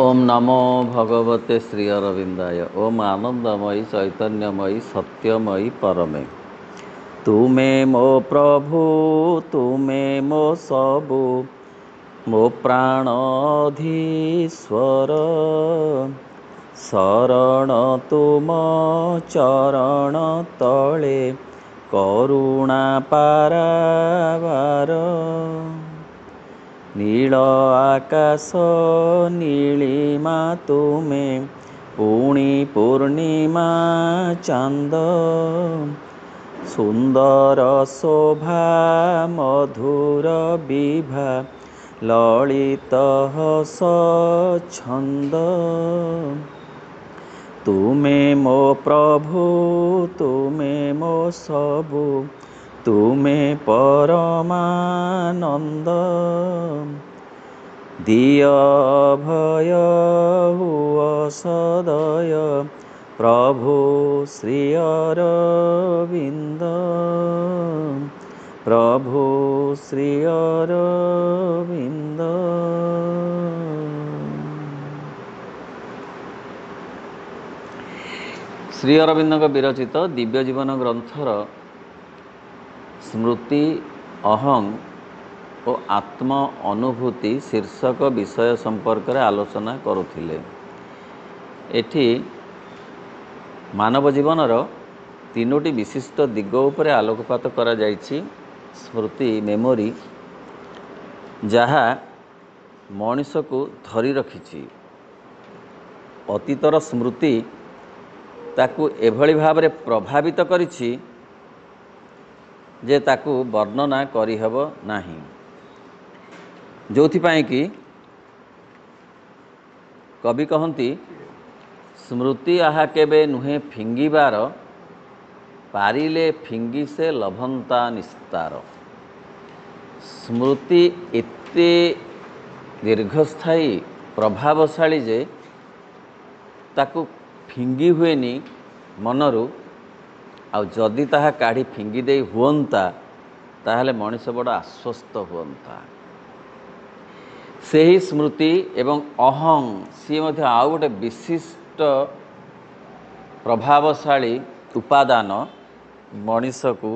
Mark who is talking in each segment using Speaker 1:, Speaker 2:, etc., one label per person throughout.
Speaker 1: ଓମ୍ ନମୋ ଭଗବତେ ଶ୍ରୀ ଅରବିନ୍ଦାୟ ଓମ୍ ଆନନ୍ଦମୟୀ
Speaker 2: ଚୈତନ୍ୟମୟୀ ସତ୍ୟମୟୀ ପରମେ ତୁମେ ମୋ ପ୍ରଭୁ ତୁମେ ମୋ ସବୁ ମୋ ପ୍ରାଣ ଅଧୀଶ୍ୱର ଶରଣ ତୁମ ଚରଣ ତଳେ କରୁଣା ପାରାବାର ନୀଳ ଆକାଶ ନୀଳିମା ତୁମେ ପୁଣି ପୂର୍ଣ୍ଣିମା ଚାନ୍ଦ ସୁନ୍ଦର ଶୋଭା ମଧୁର ବିଭା ଲଳିତ ହସ ଛନ୍ଦ ତୁମେ ମୋ ପ୍ରଭୁ ତୁମେ ମୋ ସବୁ ତୁମେ ପରମାନନ୍ଦ ଦିଅ ଭୟ ହୁଅ ସଦୟ ପ୍ରଭୁ ଶ୍ରୀୟର ବିନ୍ଦ ପ୍ରଭୁ ଶ୍ରୀୟର ବିନ୍ଦ ଶ୍ରୀ
Speaker 1: ଅରବିନ୍ଦଙ୍କ ବିରଚିତ ଦିବ୍ୟ ଜୀବନ ଗ୍ରନ୍ଥର ସ୍ମୃତି ଅହଂ ଓ ଆତ୍ମ ଅନୁଭୂତି ଶୀର୍ଷକ ବିଷୟ ସମ୍ପର୍କରେ ଆଲୋଚନା କରୁଥିଲେ ଏଠି ମାନବ ଜୀବନର ତିନୋଟି ବିଶିଷ୍ଟ ଦିଗ ଉପରେ ଆଲୋକପାତ କରାଯାଇଛି ସ୍ମୃତି ମେମୋରି ଯାହା ମଣିଷକୁ ଧରି ରଖିଛି ଅତୀତର ସ୍ମୃତି ତାକୁ ଏଭଳି ଭାବରେ ପ୍ରଭାବିତ କରିଛି ଯେ ତାକୁ ବର୍ଣ୍ଣନା କରିହେବ ନାହିଁ ଯେଉଁଥିପାଇଁ କି କବି କହନ୍ତି ସ୍ମୃତି ଆହା କେବେ ନୁହେଁ ଫିଙ୍ଗିବାର ପାରିଲେ ଫିଙ୍ଗି ସେ ଲଭନ୍ତା ନିସ୍ତାର ସ୍ମୃତି ଏତେ ଦୀର୍ଘସ୍ଥାୟୀ ପ୍ରଭାବଶାଳୀ ଯେ ତାକୁ ଫିଙ୍ଗି ହୁଏନି ମନରୁ ଆଉ ଯଦି ତାହା କାଢ଼ି ଫିଙ୍ଗି ଦେଇ ହୁଅନ୍ତା ତାହେଲେ ମଣିଷ ବଡ଼ ଆଶ୍ୱସ୍ତ ହୁଅନ୍ତା ସେହି ସ୍ମୃତି ଏବଂ ଅହଂ ସିଏ ମଧ୍ୟ ଆଉ ଗୋଟେ ବିଶିଷ୍ଟ ପ୍ରଭାବଶାଳୀ ଉପାଦାନ ମଣିଷକୁ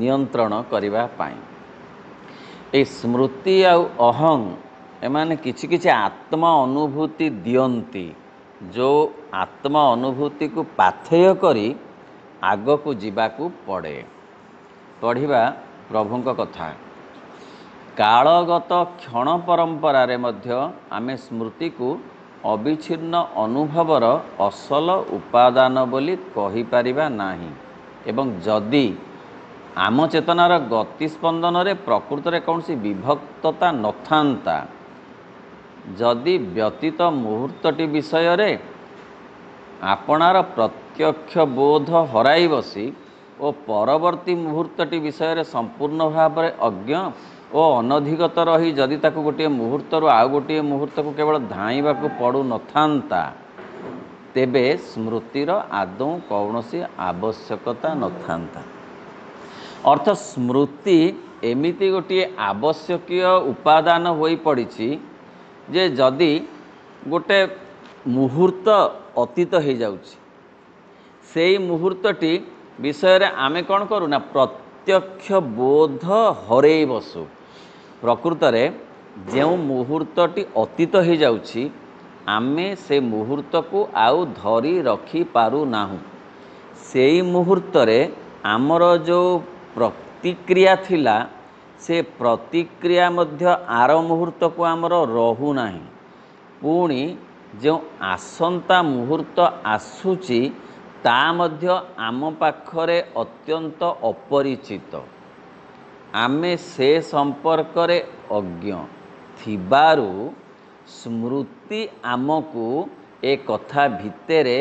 Speaker 1: ନିୟନ୍ତ୍ରଣ କରିବା ପାଇଁ ଏଇ ସ୍ମୃତି ଆଉ ଅହଂ ଏମାନେ କିଛି କିଛି ଆତ୍ମ ଅନୁଭୂତି ଦିଅନ୍ତି ଯେଉଁ ଆତ୍ମ ଅନୁଭୂତିକୁ ପାଥେୟ କରି ଆଗକୁ ଯିବାକୁ ପଡ଼େ ପଢ଼ିବା ପ୍ରଭୁଙ୍କ କଥା କାଳଗତ କ୍ଷଣ ପରମ୍ପରାରେ ମଧ୍ୟ ଆମେ ସ୍ମୃତିକୁ ଅବିଚ୍ଛିନ୍ନ ଅନୁଭବର ଅସଲ ଉପାଦାନ ବୋଲି କହିପାରିବା ନାହିଁ ଏବଂ ଯଦି ଆମ ଚେତନାର ଗତିସ୍ପନ୍ଦନରେ ପ୍ରକୃତରେ କୌଣସି ବିଭକ୍ତତା ନଥାନ୍ତା ଯଦି ବ୍ୟତୀତ ମୁହୂର୍ତ୍ତଟି ବିଷୟରେ ଆପଣାର ପ୍ରତି ପ୍ରତ୍ୟକ୍ଷ ବୋଧ ହରାଇ ବସି ଓ ପରବର୍ତ୍ତୀ ମୁହୂର୍ତ୍ତଟି ବିଷୟରେ ସମ୍ପୂର୍ଣ୍ଣ ଭାବରେ ଅଜ୍ଞ ଓ ଅନଧିଗତ ରହି ଯଦି ତାକୁ ଗୋଟିଏ ମୁହୂର୍ତ୍ତରୁ ଆଉ ଗୋଟିଏ ମୁହୂର୍ତ୍ତକୁ କେବଳ ଧାଇଁବାକୁ ପଡ଼ୁନଥାନ୍ତା ତେବେ ସ୍ମୃତିର ଆଦୌ କୌଣସି ଆବଶ୍ୟକତା ନଥାନ୍ତା ଅର୍ଥ ସ୍ମୃତି ଏମିତି ଗୋଟିଏ ଆବଶ୍ୟକୀୟ ଉପାଦାନ ହୋଇପଡ଼ିଛି ଯେ ଯଦି ଗୋଟେ ମୁହୂର୍ତ୍ତ ଅତୀତ ହୋଇଯାଉଛି সেই ମୁହୂର୍ତ୍ତଟି ବିଷୟରେ ଆମେ କ'ଣ କରୁ ନା ପ୍ରତ୍ୟକ୍ଷ ବୋଧ ହରେଇ ବସୁ ପ୍ରକୃତରେ ଯେଉଁ ମୁହୂର୍ତ୍ତଟି ଅତୀତ ହୋଇଯାଉଛି ଆମେ ସେ ମୁହୂର୍ତ୍ତକୁ ଆଉ ଧରି ରଖିପାରୁନାହୁଁ ସେଇ ମୁହୂର୍ତ୍ତରେ ଆମର ଯେଉଁ ପ୍ରତିକ୍ରିୟା ଥିଲା ସେ ପ୍ରତିକ୍ରିୟା ମଧ୍ୟ ଆର ମୁହୂର୍ତ୍ତକୁ ଆମର ରହୁନାହିଁ ପୁଣି ଯେଉଁ ଆସନ୍ତା ମୁହୂର୍ତ୍ତ ଆସୁଛି ତା ମଧ୍ୟ ଆମ ପାଖରେ ଅତ୍ୟନ୍ତ ଅପରିଚିତ ଆମେ ସେ ସମ୍ପର୍କରେ ଅଜ୍ଞ ଥିବାରୁ ସ୍ମୃତି ଆମକୁ ଏ କଥା ଭିତରେ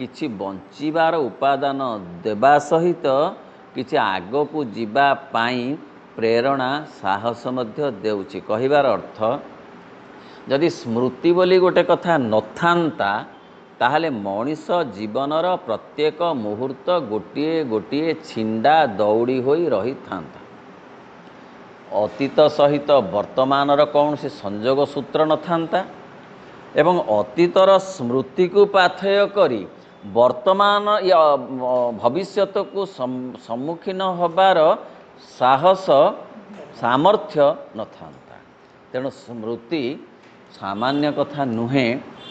Speaker 1: କିଛି ବଞ୍ଚିବାର ଉପାଦାନ ଦେବା ସହିତ କିଛି ଆଗକୁ ଯିବା ପାଇଁ ପ୍ରେରଣା ସାହସ ମଧ୍ୟ ଦେଉଛି କହିବାର ଅର୍ଥ ଯଦି ସ୍ମୃତି ବୋଲି ଗୋଟେ କଥା ନଥାନ୍ତା ତାହେଲେ ମଣିଷ ଜୀବନର ପ୍ରତ୍ୟେକ ମୁହୂର୍ତ୍ତ ଗୋଟିଏ ଗୋଟିଏ ଛିଣ୍ଡା ଦୌଡ଼ି ହୋଇ ରହିଥାନ୍ତା ଅତୀତ ସହିତ ବର୍ତ୍ତମାନର କୌଣସି ସଂଯୋଗ ସୂତ୍ର ନଥାନ୍ତା ଏବଂ ଅତୀତର ସ୍ମୃତିକୁ ପାଥେୟ କରି ବର୍ତ୍ତମାନ ଭବିଷ୍ୟତକୁ ସମ୍ମୁଖୀନ ହେବାର ସାହସ ସାମର୍ଥ୍ୟ ନଥାନ୍ତା ତେଣୁ ସ୍ମୃତି ସାମାନ୍ୟ କଥା ନୁହେଁ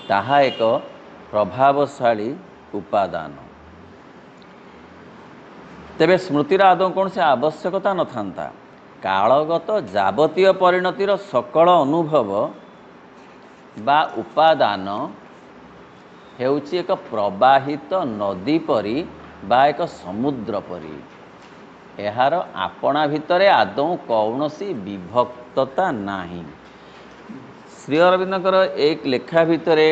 Speaker 1: ତାହା ଏକ ପ୍ରଭାବଶାଳୀ ଉପାଦାନ ତେବେ ସ୍ମୃତିର ଆଦୌ କୌଣସି ଆବଶ୍ୟକତା ନଥାନ୍ତା କାଳଗତ ଯାବତୀୟ ପରିଣତିର ସକଳ ଅନୁଭବ ବା ଉପାଦାନ ହେଉଛି ଏକ ପ୍ରବାହିତ ନଦୀ ପରି ବା ଏକ ସମୁଦ୍ର ପରି ଏହାର ଆପଣା ଭିତରେ ଆଦୌ କୌଣସି ବିଭକ୍ତତା ନାହିଁ ଶ୍ରୀ ଅରବିନ୍ଦଙ୍କର ଏକ ଲେଖା ଭିତରେ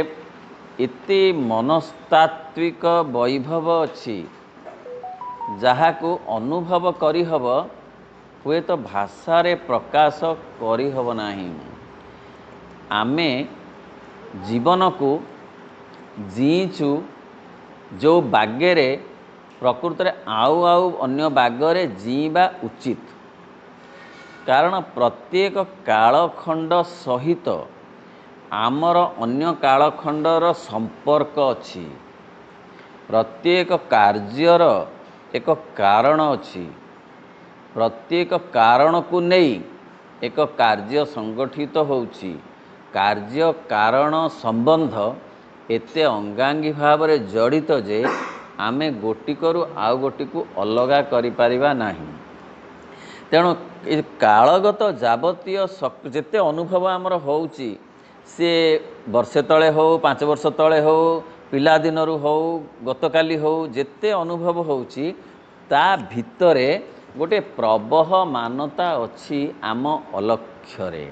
Speaker 1: ଏତେ ମନସ୍ତାତ୍ୱିକ ବୈଭବ ଅଛି ଯାହାକୁ ଅନୁଭବ କରିହେବ ହୁଏତ ଭାଷାରେ ପ୍ରକାଶ କରିହେବ ନାହିଁ ଆମେ ଜୀବନକୁ ଜିଇଁଛୁ ଯେଉଁ ବାଗ୍ୟରେ ପ୍ରକୃତରେ ଆଉ ଆଉ ଅନ୍ୟ ବାଗରେ ଜିଇଁବା ଉଚିତ କାରଣ ପ୍ରତ୍ୟେକ କାଳଖଣ୍ଡ ସହିତ ଆମର ଅନ୍ୟ କାଳଖଣ୍ଡର ସମ୍ପର୍କ ଅଛି ପ୍ରତ୍ୟେକ କାର୍ଯ୍ୟର ଏକ କାରଣ ଅଛି ପ୍ରତ୍ୟେକ କାରଣକୁ ନେଇ ଏକ କାର୍ଯ୍ୟ ସଂଗଠିତ ହେଉଛି କାର୍ଯ୍ୟ କାରଣ ସମ୍ବନ୍ଧ ଏତେ ଅଙ୍ଗାଙ୍ଗୀ ଭାବରେ ଜଡ଼ିତ ଯେ ଆମେ ଗୋଟିକରୁ ଆଉ ଗୋଟିକୁ ଅଲଗା କରିପାରିବା ନାହିଁ ତେଣୁ କାଳଗତ ଯାବତୀୟ ଯେତେ ଅନୁଭବ ଆମର ହେଉଛି ସିଏ ବର୍ଷେ ତଳେ ହେଉ ପାଞ୍ଚ ବର୍ଷ ତଳେ ହେଉ ପିଲାଦିନରୁ ହେଉ ଗତକାଲି ହେଉ ଯେତେ ଅନୁଭବ ହେଉଛି ତା ଭିତରେ ଗୋଟିଏ ପ୍ରବହ ମାନତା ଅଛି ଆମ ଅଲକ୍ଷ୍ୟରେ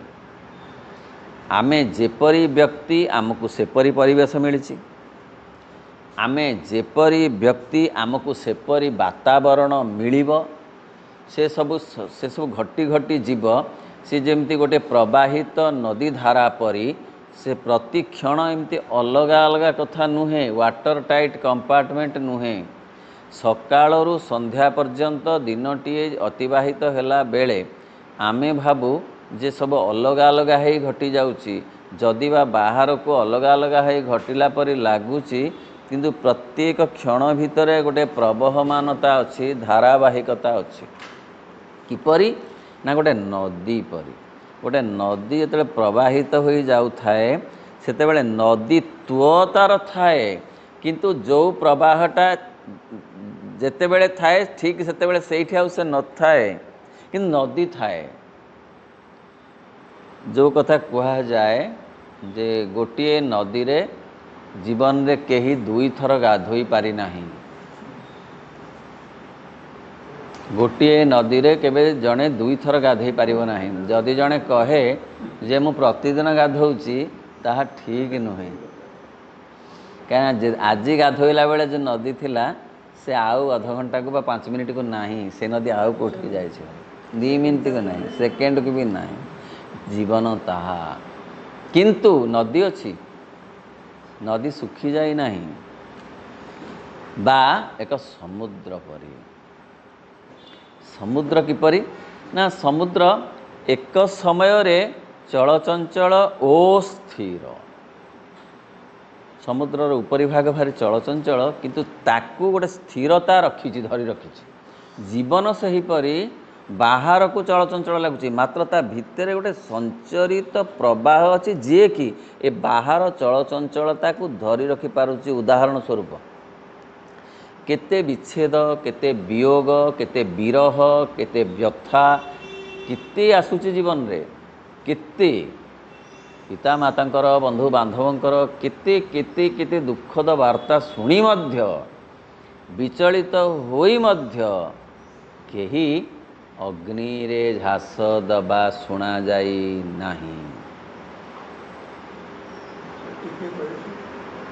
Speaker 1: ଆମେ ଯେପରି ବ୍ୟକ୍ତି ଆମକୁ ସେପରି ପରିବେଶ ମିଳିଛି ଆମେ ଯେପରି ବ୍ୟକ୍ତି ଆମକୁ ସେପରି ବାତାବରଣ ମିଳିବ ସେସବୁ ସେସବୁ ଘଟି ଘଟି ଯିବ ସେ ଯେମିତି ଗୋଟେ ପ୍ରବାହିତ ନଦୀ ଧାରା ପରି ସେ ପ୍ରତିକ୍ଷଣ ଏମିତି ଅଲଗା ଅଲଗା କଥା ନୁହେଁ ୱାଟର୍ ଟାଇଟ୍ କମ୍ପାର୍ଟମେଣ୍ଟ ନୁହେଁ ସକାଳରୁ ସନ୍ଧ୍ୟା ପର୍ଯ୍ୟନ୍ତ ଦିନଟିଏ ଅତିବାହିତ ହେଲା ବେଳେ ଆମେ ଭାବୁ ଯେ ସବୁ ଅଲଗା ଅଲଗା ହୋଇ ଘଟିଯାଉଛି ଯଦି ବା ବାହାରକୁ ଅଲଗା ଅଲଗା ହୋଇ ଘଟିଲା ପରି ଲାଗୁଛି କିନ୍ତୁ ପ୍ରତ୍ୟେକ କ୍ଷଣ ଭିତରେ ଗୋଟେ ପ୍ରବହମାନତା ଅଛି ଧାରାବାହିକତା ଅଛି କିପରି ନା ଗୋଟେ ନଦୀ ପରି ଗୋଟେ ନଦୀ ଯେତେବେଳେ ପ୍ରବାହିତ ହୋଇ ଯାଉଥାଏ ସେତେବେଳେ ନଦୀ ତୁଅ ତା'ର ଥାଏ କିନ୍ତୁ ଯେଉଁ ପ୍ରବାହଟା ଯେତେବେଳେ ଥାଏ ଠିକ୍ ସେତେବେଳେ ସେଇଠି ଆଉ ସେ ନଥାଏ କିନ୍ତୁ ନଦୀ ଥାଏ ଯେଉଁ କଥା କୁହାଯାଏ ଯେ ଗୋଟିଏ ନଦୀରେ ଜୀବନରେ କେହି ଦୁଇଥର ଗାଧୋଇ ପାରିନାହିଁ ଗୋଟିଏ ନଦୀରେ କେବେ ଜଣେ ଦୁଇଥର ଗାଧୋଇ ପାରିବ ନାହିଁ ଯଦି ଜଣେ କହେ ଯେ ମୁଁ ପ୍ରତିଦିନ ଗାଧୋଉଛି ତାହା ଠିକ୍ ନୁହେଁ କାହିଁକିନା ଆଜି ଗାଧୋଇଲା ବେଳେ ଯେଉଁ ନଦୀ ଥିଲା ସେ ଆଉ ଅଧଘଣ୍ଟାକୁ ବା ପାଞ୍ଚ ମିନିଟ୍କୁ ନାହିଁ ସେ ନଦୀ ଆଉ କେଉଁଠିକି ଯାଇଛି ଦୁଇ ମିନିଟ୍କୁ ନାହିଁ ସେକେଣ୍ଡକୁ ବି ନାହିଁ ଜୀବନ ତାହା କିନ୍ତୁ ନଦୀ ଅଛି ନଦୀ ଶୁଖିଯାଇ ନାହିଁ ବା ଏକ ସମୁଦ୍ର ପରି ସମୁଦ୍ର କିପରି ନା ସମୁଦ୍ର ଏକ ସମୟରେ ଚଳଚଞ୍ଚଳ ଓ ସ୍ଥିର ସମୁଦ୍ରର ଉପରି ଭାଗ ଭାରି ଚଳଚଞ୍ଚଳ କିନ୍ତୁ ତାକୁ ଗୋଟେ ସ୍ଥିରତା ରଖିଛି ଧରି ରଖିଛି ଜୀବନ ସେହିପରି ବାହାରକୁ ଚଳଚଞ୍ଚଳ ଲାଗୁଛି ମାତ୍ର ତା ଭିତରେ ଗୋଟେ ସଞ୍ଚରିତ ପ୍ରବାହ ଅଛି ଯିଏକି ଏ ବାହାର ଚଳଚଞ୍ଚଳତାକୁ ଧରି ରଖିପାରୁଛି ଉଦାହରଣ ସ୍ୱରୂପ କେତେ ବିଚ୍ଛେଦ କେତେ ବିୟୋଗ କେତେ ବିରହ କେତେ ବ୍ୟଥା କେତେ ଆସୁଛି ଜୀବନରେ କେତେ ପିତାମାତାଙ୍କର ବନ୍ଧୁବାନ୍ଧବଙ୍କର କେତେ କେତେ କେତେ ଦୁଃଖଦ ବାର୍ତ୍ତା ଶୁଣି ମଧ୍ୟ ବିଚଳିତ ହୋଇ ମଧ୍ୟ କେହି ଅଗ୍ନିରେ ଝାସ ଦେବା ଶୁଣାଯାଇ ନାହିଁ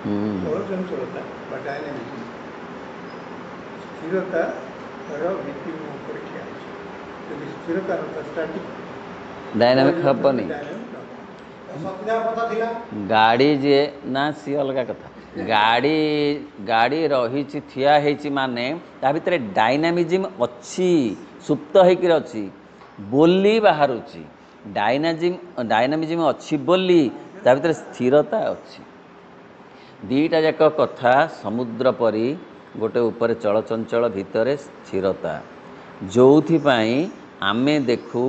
Speaker 1: ହୁଁ ସ୍ଥିରତାର ଭିତ୍ତି ଉପରେ ଠିଆ ହେଉଛି ଯଦି ସ୍ଥିରତା ନଥା ଷ୍ଟାଟିକ୍ ଡାଇନାମିକ୍ ହେବନି ଗାଡ଼ି ଯିଏ ନା ସିଏ ଅଲଗା କଥା ଗାଡ଼ି ଗାଡ଼ି ରହିଛି ଠିଆ ହେଇଛି ମାନେ ତା ଭିତରେ ଡାଇନାମିଜିମ୍ ଅଛି ସୁପ୍ତ ହେଇକିରି ଅଛି ବୋଲି ବାହାରୁଛି ଡାଇନାମିଜିମ୍ ଡାଇନାମିଜିମ୍ ଅଛି ବୋଲି ତା ଭିତରେ ସ୍ଥିରତା ଅଛି ଦୁଇଟା ଯାକ କଥା ସମୁଦ୍ର ପରି ଗୋଟେ ଉପରେ ଚଳଚଞ୍ଚଳ ଭିତରେ ସ୍ଥିରତା ଯେଉଁଥିପାଇଁ ଆମେ ଦେଖୁ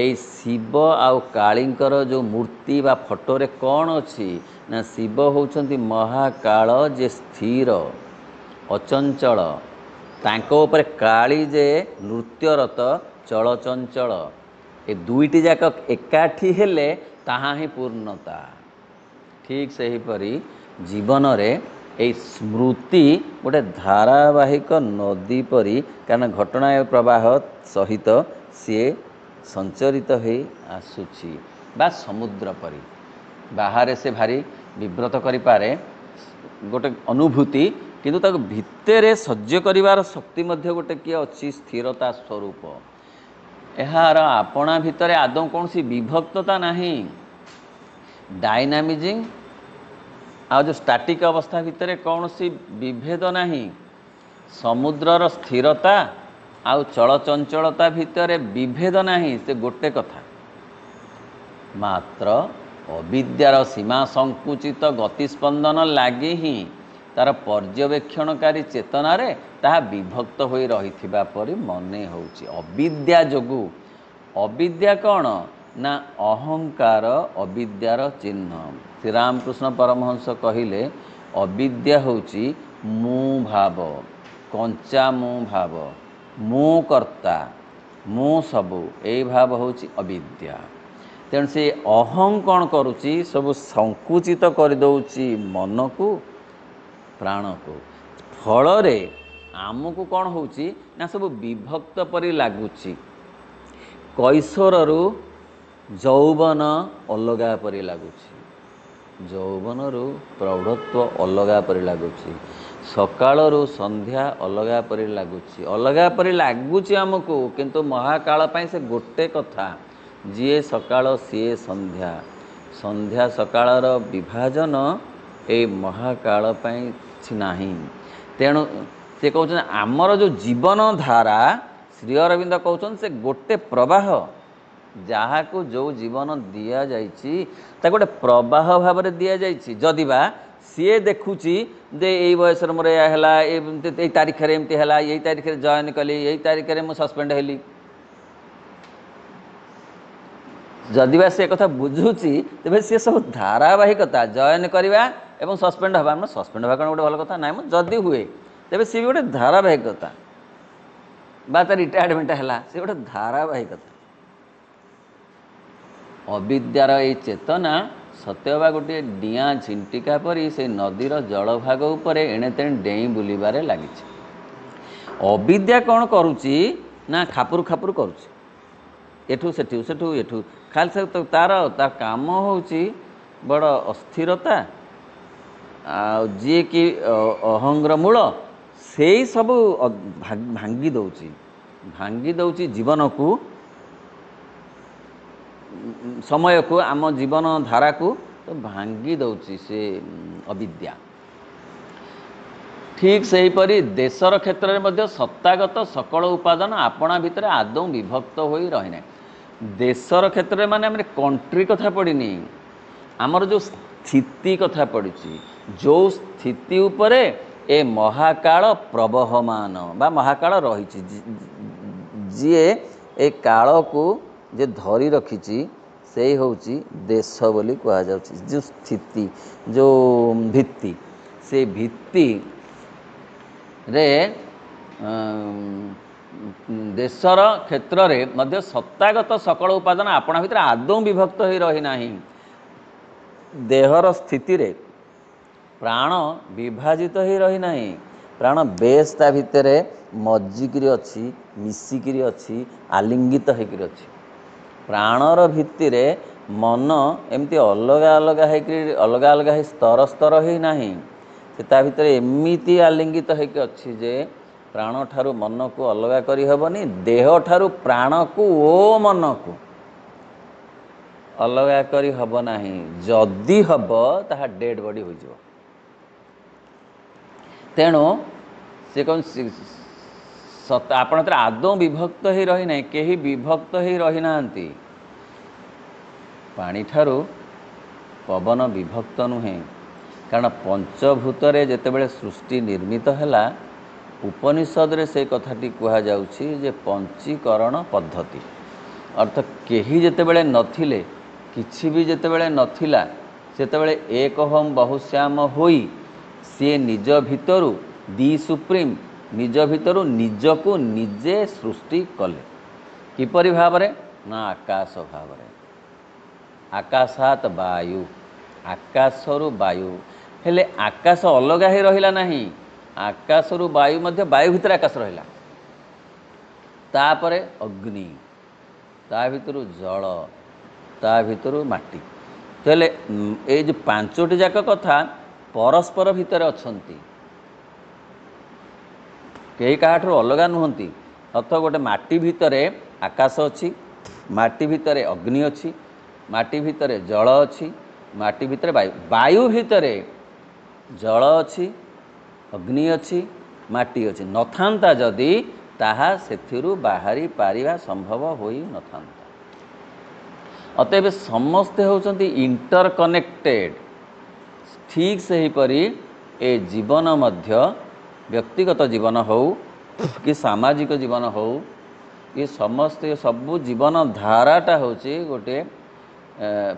Speaker 1: ଏଇ ଶିବ ଆଉ କାଳୀଙ୍କର ଯେଉଁ ମୂର୍ତ୍ତି ବା ଫଟୋରେ କ'ଣ ଅଛି ନା ଶିବ ହେଉଛନ୍ତି ମହାକାଳ ଯେ ସ୍ଥିର ଅଚଞ୍ଚଳ ତାଙ୍କ ଉପରେ କାଳୀ ଯେ ନୃତ୍ୟରତ ଚଳଚଞ୍ଚଳ ଏ ଦୁଇଟି ଯାକ ଏକାଠି ହେଲେ ତାହା ହିଁ ପୂର୍ଣ୍ଣତା ଠିକ୍ ସେହିପରି ଜୀବନରେ ଏଇ ସ୍ମୃତି ଗୋଟେ ଧାରାବାହିକ ନଦୀ ପରି କାରଣ ଘଟଣା ପ୍ରବାହ ସହିତ ସିଏ ସଞ୍ଚରିତ ହୋଇ ଆସୁଛି ବା ସମୁଦ୍ର ପରି ବାହାରେ ସେ ଭାରି ବିବ୍ରତ କରିପାରେ ଗୋଟେ ଅନୁଭୂତି କିନ୍ତୁ ତାକୁ ଭିତରେ ସହ୍ୟ କରିବାର ଶକ୍ତି ମଧ୍ୟ ଗୋଟେ କିଏ ଅଛି ସ୍ଥିରତା ସ୍ୱରୂପ ଏହାର ଆପଣା ଭିତରେ ଆଦୌ କୌଣସି ବିଭକ୍ତତା ନାହିଁ ଡାଇନାମିଜିଙ୍ଗ ଆଉ ଯେଉଁ ଷ୍ଟାଟିକ୍ ଅବସ୍ଥା ଭିତରେ କୌଣସି ବିଭେଦ ନାହିଁ ସମୁଦ୍ରର ସ୍ଥିରତା ଆଉ ଚଳଚଞ୍ଚଳତା ଭିତରେ ବିଭେଦ ନାହିଁ ସେ ଗୋଟେ କଥା ମାତ୍ର ଅବିଦ୍ୟାର ସୀମା ସଙ୍କୁଚିତ ଗତିସ୍ପନ୍ଦନ ଲାଗି ହିଁ ତାର ପର୍ଯ୍ୟବେକ୍ଷଣକାରୀ ଚେତନାରେ ତାହା ବିଭକ୍ତ ହୋଇ ରହିଥିବା ପରି ମନେ ହେଉଛି ଅବିଦ୍ୟା ଯୋଗୁଁ ଅବିଦ୍ୟା କ'ଣ ନା ଅହଙ୍କାର ଅବିଦ୍ୟାର ଚିହ୍ନ ଶ୍ରୀରାମକୃଷ୍ଣ ପରମହଂସ କହିଲେ ଅବିଦ୍ୟା ହେଉଛି ମୁଁ ଭାବ କଞ୍ଚା ମୁଁ ଭାବ ମୁଁ କର୍ତ୍ତା ମୁଁ ସବୁ ଏଇ ଭାବ ହେଉଛି ଅବିଦ୍ୟା ତେଣୁ ସେ ଅହଂ କ'ଣ କରୁଛି ସବୁ ସଙ୍କୁଚିତ କରିଦେଉଛି ମନକୁ ପ୍ରାଣକୁ ଫଳରେ ଆମକୁ କ'ଣ ହେଉଛି ନା ସବୁ ବିଭକ୍ତ ପରି ଲାଗୁଛି କୈଶୋରରୁ ଯୌବନ ଅଲଗା ପରି ଲାଗୁଛି ଯୌବନରୁ ପ୍ରୌଢ଼ତ୍ୱ ଅଲଗା ପରି ଲାଗୁଛି ସକାଳରୁ ସନ୍ଧ୍ୟା ଅଲଗା ପରି ଲାଗୁଛି ଅଲଗା ପରି ଲାଗୁଛି ଆମକୁ କିନ୍ତୁ ମହାକାଳ ପାଇଁ ସେ ଗୋଟେ କଥା ଯିଏ ସକାଳ ସିଏ ସନ୍ଧ୍ୟା ସନ୍ଧ୍ୟା ସକାଳର ବିଭାଜନ ଏଇ ମହାକାଳ ପାଇଁ କିଛି ନାହିଁ ତେଣୁ ସେ କହୁଛନ୍ତି ଆମର ଯେଉଁ ଜୀବନଧାରା ଶ୍ରୀ ଅରବିନ୍ଦ କହୁଛନ୍ତି ସେ ଗୋଟେ ପ୍ରବାହ ଯାହାକୁ ଯେଉଁ ଜୀବନ ଦିଆଯାଇଛି ତାକୁ ଗୋଟେ ପ୍ରବାହ ଭାବରେ ଦିଆଯାଇଛି ଯଦି ବା ସିଏ ଦେଖୁଛି ଯେ ଏଇ ବୟସରେ ମୋର ଏହା ହେଲା ଏଇ ତାରିଖରେ ଏମିତି ହେଲା ଏଇ ତାରିଖରେ ଜଏନ୍ କଲି ଏଇ ତାରିଖରେ ମୁଁ ସସ୍ପେଣ୍ଡ ହେଲି ଯଦି ବା ସେ କଥା ବୁଝୁଛି ତେବେ ସିଏ ସବୁ ଧାରାବାହିକତା ଜଏନ୍ କରିବା ଏବଂ ସସ୍ପେଣ୍ଡ ହେବା ଆମର ସସ୍ପେଣ୍ଡ ହେବା କ'ଣ ଗୋଟେ ଭଲ କଥା ନାହିଁ ମୁଁ ଯଦି ହୁଏ ତେବେ ସିଏ ବି ଗୋଟେ ଧାରାବାହିକତା ବା ତା ରିଟାୟାର୍ଡ଼ମେଣ୍ଟ ହେଲା ସିଏ ଗୋଟେ ଧାରାବାହିକତା ଅବିଦ୍ୟାର ଏଇ ଚେତନା ସତ୍ୟ ବା ଗୋଟିଏ ଡିଆଁ ଝିଣ୍ଟିକା ପରି ସେ ନଦୀର ଜଳଭାଗ ଉପରେ ଏଣେ ତେଣେ ଡେଇଁ ବୁଲିବାରେ ଲାଗିଛି ଅବିଦ୍ୟା କ'ଣ କରୁଛି ନା ଖାପୁରୁ ଖାପୁରୁ କରୁଛି ଏଠୁ ସେଠୁ ସେଠୁ ଏଠୁ ଖାଲି ସେ ତା'ର ତା କାମ ହେଉଛି ବଡ଼ ଅସ୍ଥିରତା ଆଉ ଯିଏକି ଅହଙ୍ଗର ମୂଳ ସବୁ ଭାଙ୍ଗି ଦେଉଛି ଭାଙ୍ଗି ଦେଉଛି ଜୀବନକୁ ସମୟକୁ ଆମ ଜୀବନ ଧାରାକୁ ଭାଙ୍ଗି ଦେଉଛି ସେ ଅବିଦ୍ୟା ଠିକ୍ ସେହିପରି ଦେଶର କ୍ଷେତ୍ରରେ ମଧ୍ୟ ସତ୍ତାଗତ ସକଳ ଉପାଦାନ ଆପଣା ଭିତରେ ଆଦୌ ବିଭକ୍ତ ହୋଇ ରହିନାହିଁ ଦେଶର କ୍ଷେତ୍ରରେ ମାନେ ଆମେ କଣ୍ଟ୍ରି କଥା ପଡ଼ିନି ଆମର ଯେଉଁ ସ୍ଥିତି କଥା ପଡ଼ିଛି ଯେଉଁ ସ୍ଥିତି ଉପରେ ଏ ମହାକାଳ ପ୍ରବହମାନ ବା ମହାକାଳ ରହିଛି ଯିଏ ଏ କାଳକୁ ଯେ ଧରି ରଖିଛି ସେ ହେଉଛି ଦେଶ ବୋଲି କୁହାଯାଉଛି ଯେଉଁ ସ୍ଥିତି ଯେଉଁ ଭିତ୍ତି ସେ ଭିତ୍ତିରେ ଦେଶର କ୍ଷେତ୍ରରେ ମଧ୍ୟ ସତ୍ତାଗତ ସକଳ ଉପାଦାନ ଆପଣଙ୍କ ଭିତରେ ଆଦୌ ବିଭକ୍ତ ହୋଇ ରହିନାହିଁ ଦେହର ସ୍ଥିତିରେ ପ୍ରାଣ ବିଭାଜିତ ହୋଇ ରହିନାହିଁ ପ୍ରାଣ ବେଶ୍ ତା ଭିତରେ ମଜିକିରି ଅଛି ମିଶିକିରି ଅଛି ଆଲିଙ୍ଗିତ ହୋଇକିରି ଅଛି ପ୍ରାଣର ଭିତ୍ତିରେ ମନ ଏମିତି ଅଲଗା ଅଲଗା ହେଇକି ଅଲଗା ଅଲଗା ହେଇ ସ୍ତର ସ୍ତର ହୋଇ ନାହିଁ ସେ ତା ଭିତରେ ଏମିତି ଆଲିଙ୍ଗିତ ହୋଇକି ଅଛି ଯେ ପ୍ରାଣଠାରୁ ମନକୁ ଅଲଗା କରିହେବନି ଦେହ ଠାରୁ ପ୍ରାଣକୁ ଓ ମନକୁ ଅଲଗା କରି ହେବ ନାହିଁ ଯଦି ହେବ ତାହା ଡେଡ଼୍ ବଡ଼ି ହୋଇଯିବ ତେଣୁ ସେ କ'ଣ ସତ ଆପଣ ତ ଆଦୌ ବିଭକ୍ତ ହୋଇ ରହିନାହିଁ କେହି ବିଭକ୍ତ ହୋଇ ରହିନାହାନ୍ତି ପାଣିଠାରୁ ପବନ ବିଭକ୍ତ ନୁହେଁ କାରଣ ପଞ୍ଚଭୂତରେ ଯେତେବେଳେ ସୃଷ୍ଟି ନିର୍ମିତ ହେଲା ଉପନିଷଦରେ ସେ କଥାଟି କୁହାଯାଉଛି ଯେ ପଞ୍ଚିକରଣ ପଦ୍ଧତି ଅର୍ଥ କେହି ଯେତେବେଳେ ନଥିଲେ କିଛି ବି ଯେତେବେଳେ ନଥିଲା ସେତେବେଳେ ଏକ ହୋମ୍ ବହୁଶ୍ୟାମ ହୋଇ ସିଏ ନିଜ ଭିତରୁ ଦି ସୁପ୍ରିମ୍ ନିଜ ଭିତରୁ ନିଜକୁ ନିଜେ ସୃଷ୍ଟି କଲେ କିପରି ଭାବରେ ନା ଆକାଶ ଭାବରେ ଆକାଶାତ ବାୟୁ ଆକାଶରୁ ବାୟୁ ହେଲେ ଆକାଶ ଅଲଗା ହେଇ ରହିଲା ନାହିଁ ଆକାଶରୁ ବାୟୁ ମଧ୍ୟ ବାୟୁ ଭିତରେ ଆକାଶ ରହିଲା ତାପରେ ଅଗ୍ନି ତା ଭିତରୁ ଜଳ ତା ଭିତରୁ ମାଟି ହେଲେ ଏଇ ଯେଉଁ ପାଞ୍ଚଟି ଯାକ କଥା ପରସ୍ପର ଭିତରେ ଅଛନ୍ତି କେହି କାହାଠାରୁ ଅଲଗା ନୁହନ୍ତି ଅଥ ଗୋଟେ ମାଟି ଭିତରେ ଆକାଶ ଅଛି ମାଟି ଭିତରେ ଅଗ୍ନି ଅଛି ମାଟି ଭିତରେ ଜଳ ଅଛି ମାଟି ଭିତରେ ବାୟୁ ବାୟୁ ଭିତରେ ଜଳ ଅଛି ଅଗ୍ନି ଅଛି ମାଟି ଅଛି ନଥାନ୍ତା ଯଦି ତାହା ସେଥିରୁ ବାହାରି ପାରିବା ସମ୍ଭବ ହୋଇନଥାନ୍ତା ଅତ ଏବେ ସମସ୍ତେ ହେଉଛନ୍ତି ଇଣ୍ଟରକନେକ୍ଟେଡ଼ ଠିକ୍ ସେହିପରି ଏ ଜୀବନ ମଧ୍ୟ ବ୍ୟକ୍ତିଗତ ଜୀବନ ହେଉ କି ସାମାଜିକ ଜୀବନ ହେଉ କି ସମସ୍ତେ ସବୁ ଜୀବନ ଧାରାଟା ହେଉଛି ଗୋଟିଏ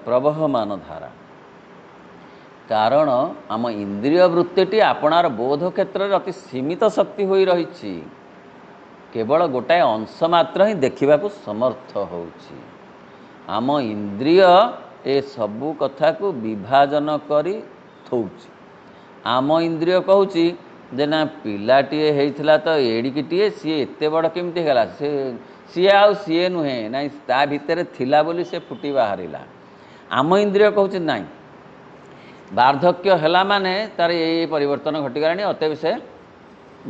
Speaker 1: ପ୍ରବହମାନ ଧାରା କାରଣ ଆମ ଇନ୍ଦ୍ରିୟ ବୃତ୍ତିଟି ଆପଣାର ବୋଧ କ୍ଷେତ୍ରରେ ଅତି ସୀମିତ ଶକ୍ତି ହୋଇ ରହିଛି କେବଳ ଗୋଟାଏ ଅଂଶ ମାତ୍ର ହିଁ ଦେଖିବାକୁ ସମର୍ଥ ହେଉଛି ଆମ ଇନ୍ଦ୍ରିୟ ଏ ସବୁ କଥାକୁ ବିଭାଜନ କରି ଥୋଉଛି ଆମ ଇନ୍ଦ୍ରିୟ କହୁଛି ଯେ ନା ପିଲାଟିଏ ହେଇଥିଲା ତ ଏଡ଼ିକିଟିଏ ସିଏ ଏତେ ବଡ଼ କେମିତି ହେଲା ସେ ସିଏ ଆଉ ସିଏ ନୁହେଁ ନାଇଁ ତା ଭିତରେ ଥିଲା ବୋଲି ସେ ଫୁଟି ବାହାରିଲା ଆମ ଇନ୍ଦ୍ରିୟ କହୁଛି ନାଇଁ ବାର୍ଦ୍ଧକ୍ୟ ହେଲା ମାନେ ତାର ଏଇ ପରିବର୍ତ୍ତନ ଘଟିଗଲାଣି ଅତଏବ ସେ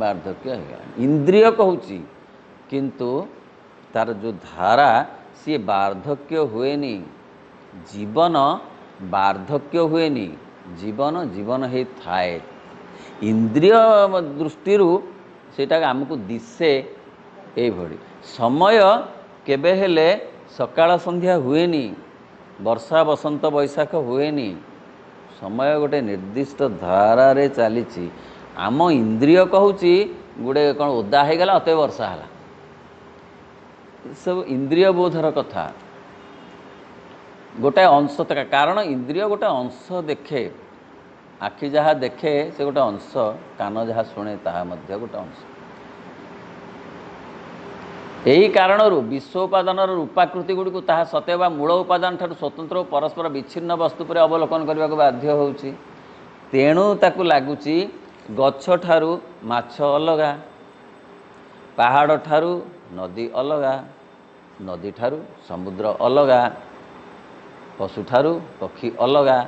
Speaker 1: ବାର୍ଦ୍ଧକ୍ୟ ହେଇଗଲାଣି ଇନ୍ଦ୍ରିୟ କହୁଛି କିନ୍ତୁ ତାର ଯେଉଁ ଧାରା ସିଏ ବାର୍ଦ୍ଧକ୍ୟ ହୁଏନି ଜୀବନ ବାର୍ଦ୍ଧକ୍ୟ ହୁଏନି ଜୀବନ ଜୀବନ ହେଇଥାଏ ଇନ୍ଦ୍ରିୟ ଦୃଷ୍ଟିରୁ ସେଇଟା ଆମକୁ ଦିଶେ ଏଇଭଳି ସମୟ କେବେ ହେଲେ ସକାଳ ସନ୍ଧ୍ୟା ହୁଏନି ବର୍ଷା ବସନ୍ତ ବୈଶାଖ ହୁଏନି ସମୟ ଗୋଟେ ନିର୍ଦ୍ଦିଷ୍ଟ ଧାରାରେ ଚାଲିଛି ଆମ ଇନ୍ଦ୍ରିୟ କହୁଛି ଗୋଟେ କ'ଣ ଓଦା ହୋଇଗଲା ଅତେ ବର୍ଷା ହେଲା ସବୁ ଇନ୍ଦ୍ରିୟ ବୋଧର କଥା ଗୋଟେ ଅଂଶ କାରଣ ଇନ୍ଦ୍ରିୟ ଗୋଟେ ଅଂଶ ଦେଖେ ଆଖି ଯାହା ଦେଖେ ସେ ଗୋଟେ ଅଂଶ କାନ ଯାହା ଶୁଣେ ତାହା ମଧ୍ୟ ଗୋଟେ ଅଂଶ ଏହି କାରଣରୁ ବିଶ୍ୱ ଉପାଦାନର ରୂପାକୃତି ଗୁଡ଼ିକୁ ତାହା ସତେ ବା ମୂଳ ଉପାଦାନ ଠାରୁ ସ୍ୱତନ୍ତ୍ର ଓ ପରସ୍ପର ବିଚ୍ଛିନ୍ନ ବସ୍ତୁ ଉପରେ ଅବଲୋକନ କରିବାକୁ ବାଧ୍ୟ ହେଉଛି ତେଣୁ ତାକୁ ଲାଗୁଛି ଗଛ ଠାରୁ ମାଛ ଅଲଗା ପାହାଡ଼ ଠାରୁ ନଦୀ ଅଲଗା ନଦୀ ଠାରୁ ସମୁଦ୍ର ଅଲଗା ପଶୁଠାରୁ ପକ୍ଷୀ ଅଲଗା